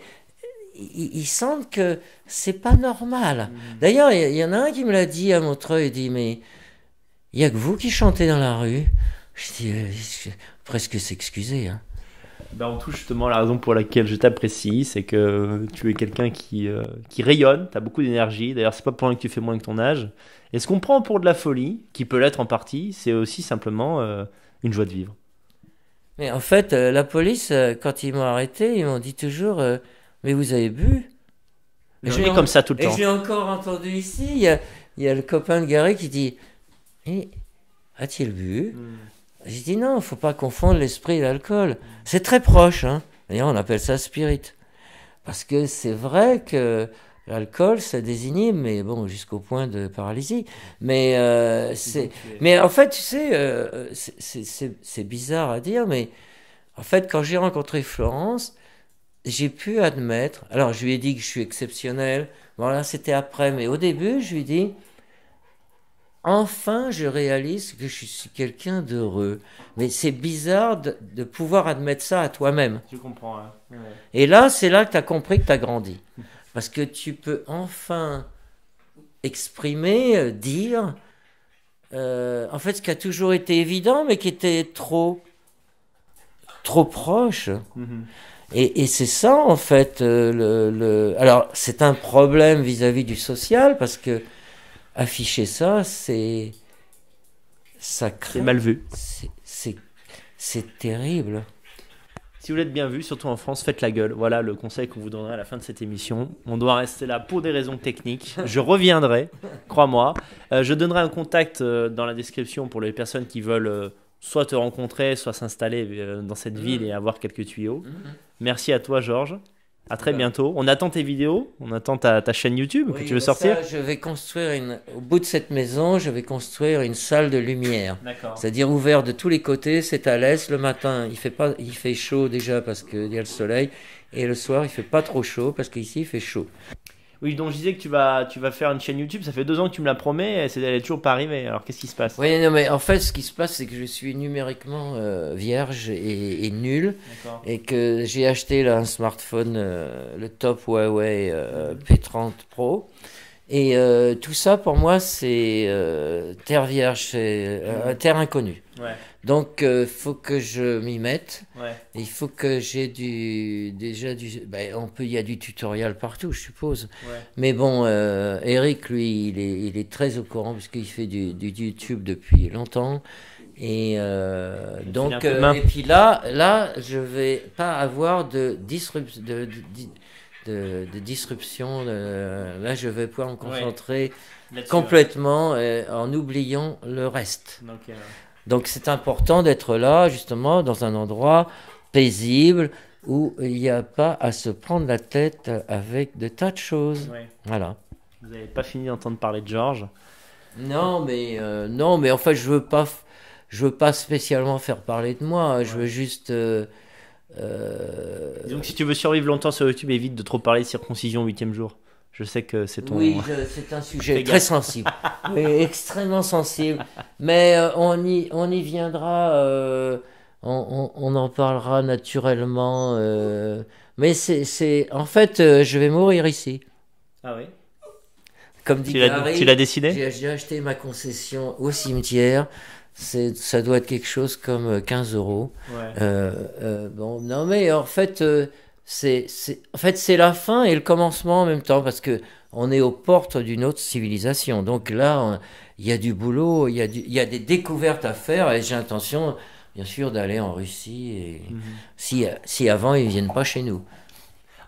ils sentent que c'est pas normal. Mmh. D'ailleurs, il y, en a un qui me l'a dit à Montreuil, il dit mais il n'y a que vous qui chantez dans la rue. Je dis euh, presque s'excuser. Hein. Ben, tout, justement la raison pour laquelle je t'apprécie, c'est que tu es quelqu'un qui, euh, qui rayonne, tu as beaucoup d'énergie. D'ailleurs, c'est pas pour rien que tu fais moins que ton âge. Et ce qu'on prend pour de la folie, qui peut l'être en partie, c'est aussi simplement euh, une joie de vivre. Mais en fait, la police, quand ils m'ont arrêté, ils m'ont dit toujours mais vous avez bu Je dis comme ça tout le temps. Et j'ai encore entendu ici, il y a, le copain de Gary qui dit eh, A-t-il bu hmm. J'ai dit non, faut pas confondre l'esprit et l'alcool. C'est très proche. Hein. D'ailleurs, on appelle ça spirit. Parce que c'est vrai que l'alcool, ça désigne, mais bon, jusqu'au point de paralysie. Mais, euh, c'est, mais en fait, tu sais, euh, c'est, c'est bizarre à dire, mais en fait, quand j'ai rencontré Florence, j'ai pu admettre, alors je lui ai dit que je suis exceptionnel, voilà, c'était après, mais au début, je lui ai dit, enfin, je réalise que je suis quelqu'un d'heureux. Mais c'est bizarre de, pouvoir admettre ça à toi-même. Tu comprends. Hein. Et là, c'est là que tu as compris que tu as grandi. [LAUGHS] Parce que tu peux enfin exprimer, euh, dire, euh, en fait, ce qui a toujours été évident, mais qui était trop, trop proche. Mm-hmm. Et, c'est ça, en fait, euh, le, Alors, c'est un problème vis-à-vis du social, parce que afficher ça, c'est... Ça C'est mal vu. C'est terrible. Si vous l'êtes bien vu, surtout en France, faites la gueule. Voilà le conseil qu'on vous donnera à la fin de cette émission. On doit rester là pour des raisons techniques. Je reviendrai, crois-moi. Euh, je donnerai un contact euh, dans la description pour les personnes qui veulent soit te rencontrer, soit s'installer dans cette mm. ville et avoir quelques tuyaux. Mm-hmm. Merci à toi, Georges. À très bah. bientôt. On attend tes vidéos, on attend ta, chaîne YouTube que tu veux bah sortir. je vais construire une, au bout de cette maison, je vais construire une salle de lumière. C'est-à-dire ouvert de tous les côtés, c'est à l'est le matin. Il fait pas, il fait chaud déjà parce qu'il y a le soleil, et le soir il fait pas trop chaud parce qu'ici il fait chaud. Oui, donc je disais que tu vas, tu vas faire une chaîne YouTube. Ça fait deux ans que tu me la promets. Et c'est, d'aller toujours pas arrivée. Alors qu'est-ce qui se passe Oui, non, mais en fait, ce qui se passe, c'est que je suis numériquement euh, vierge et, et nul, et que j'ai acheté un smartphone, euh, le top Huawei euh, P30 Pro. Et euh, tout ça, pour moi, c'est euh, terre vierge, c'est euh, mm. terre inconnue. Donc, il faut que je m'y mette. Il faut que j'ai du, déjà du. Ben, on peut, il y a du tutoriel partout, je suppose. Mais bon, Eric, lui, il est, très au courant parce qu'il fait du, YouTube depuis longtemps. Et donc, et puis là, là, je vais pas avoir de, disruption. de de, disruption. là, je vais pouvoir me concentrer complètement euh, en oubliant le reste. Euh, Donc, c'est important d'être là, justement, dans un endroit paisible où il n'y a pas à se prendre la tête avec de tas de choses. Voilà. Vous n'avez pas fini d'entendre parler de Georges Non, mais euh, non, mais en fait, je veux pas, je veux pas spécialement faire parler de moi. Je veux juste euh, Donc si tu veux survivre longtemps sur YouTube, évite de trop parler de circoncision 8 jour. Je sais que c'est ton... Oui, c'est un sujet très sensible, extrêmement sensible, mais euh, on, y, on y viendra, euh, on, on, en parlera naturellement, mais c'est... En fait, je vais mourir ici. Ah oui Comme dit Tu l'as décidé J'ai acheté ma concession au cimetière, ça doit être quelque chose comme 15 euh, euros. Euh, euh, bon, non, mais en fait, c'est en fait, c'est la fin et le commencement en même temps, parce que on est aux portes d'une autre civilisation. Donc là, hein, il y a du boulot, il y, a y a des découvertes à faire, et j'ai l'intention bien sûr, d'aller en Russie, et, mhm. si, si avant, ils ne viennent pas chez nous.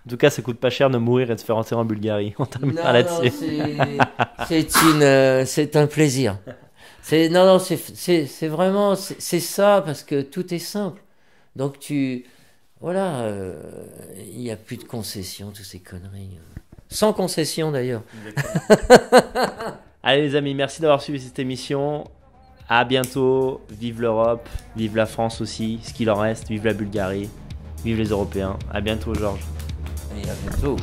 En tout cas, ça coûte pas cher de mourir et de se faire enterrer en Bulgarie. [LAUGHS] On termine là-dessus. C'est un plaisir. [LAUGHS] non, non, c'est vraiment c'est ça parce que tout est simple. Donc tu voilà, euh, il n'y a plus de concessions, toutes ces conneries. Euh. Sans concession d'ailleurs. [LAUGHS] Allez les amis, merci d'avoir suivi cette émission. À bientôt. Vive l'Europe, vive la France aussi, ce qu'il en reste, vive la Bulgarie, vive les Européens. À bientôt Georges. Et à bientôt.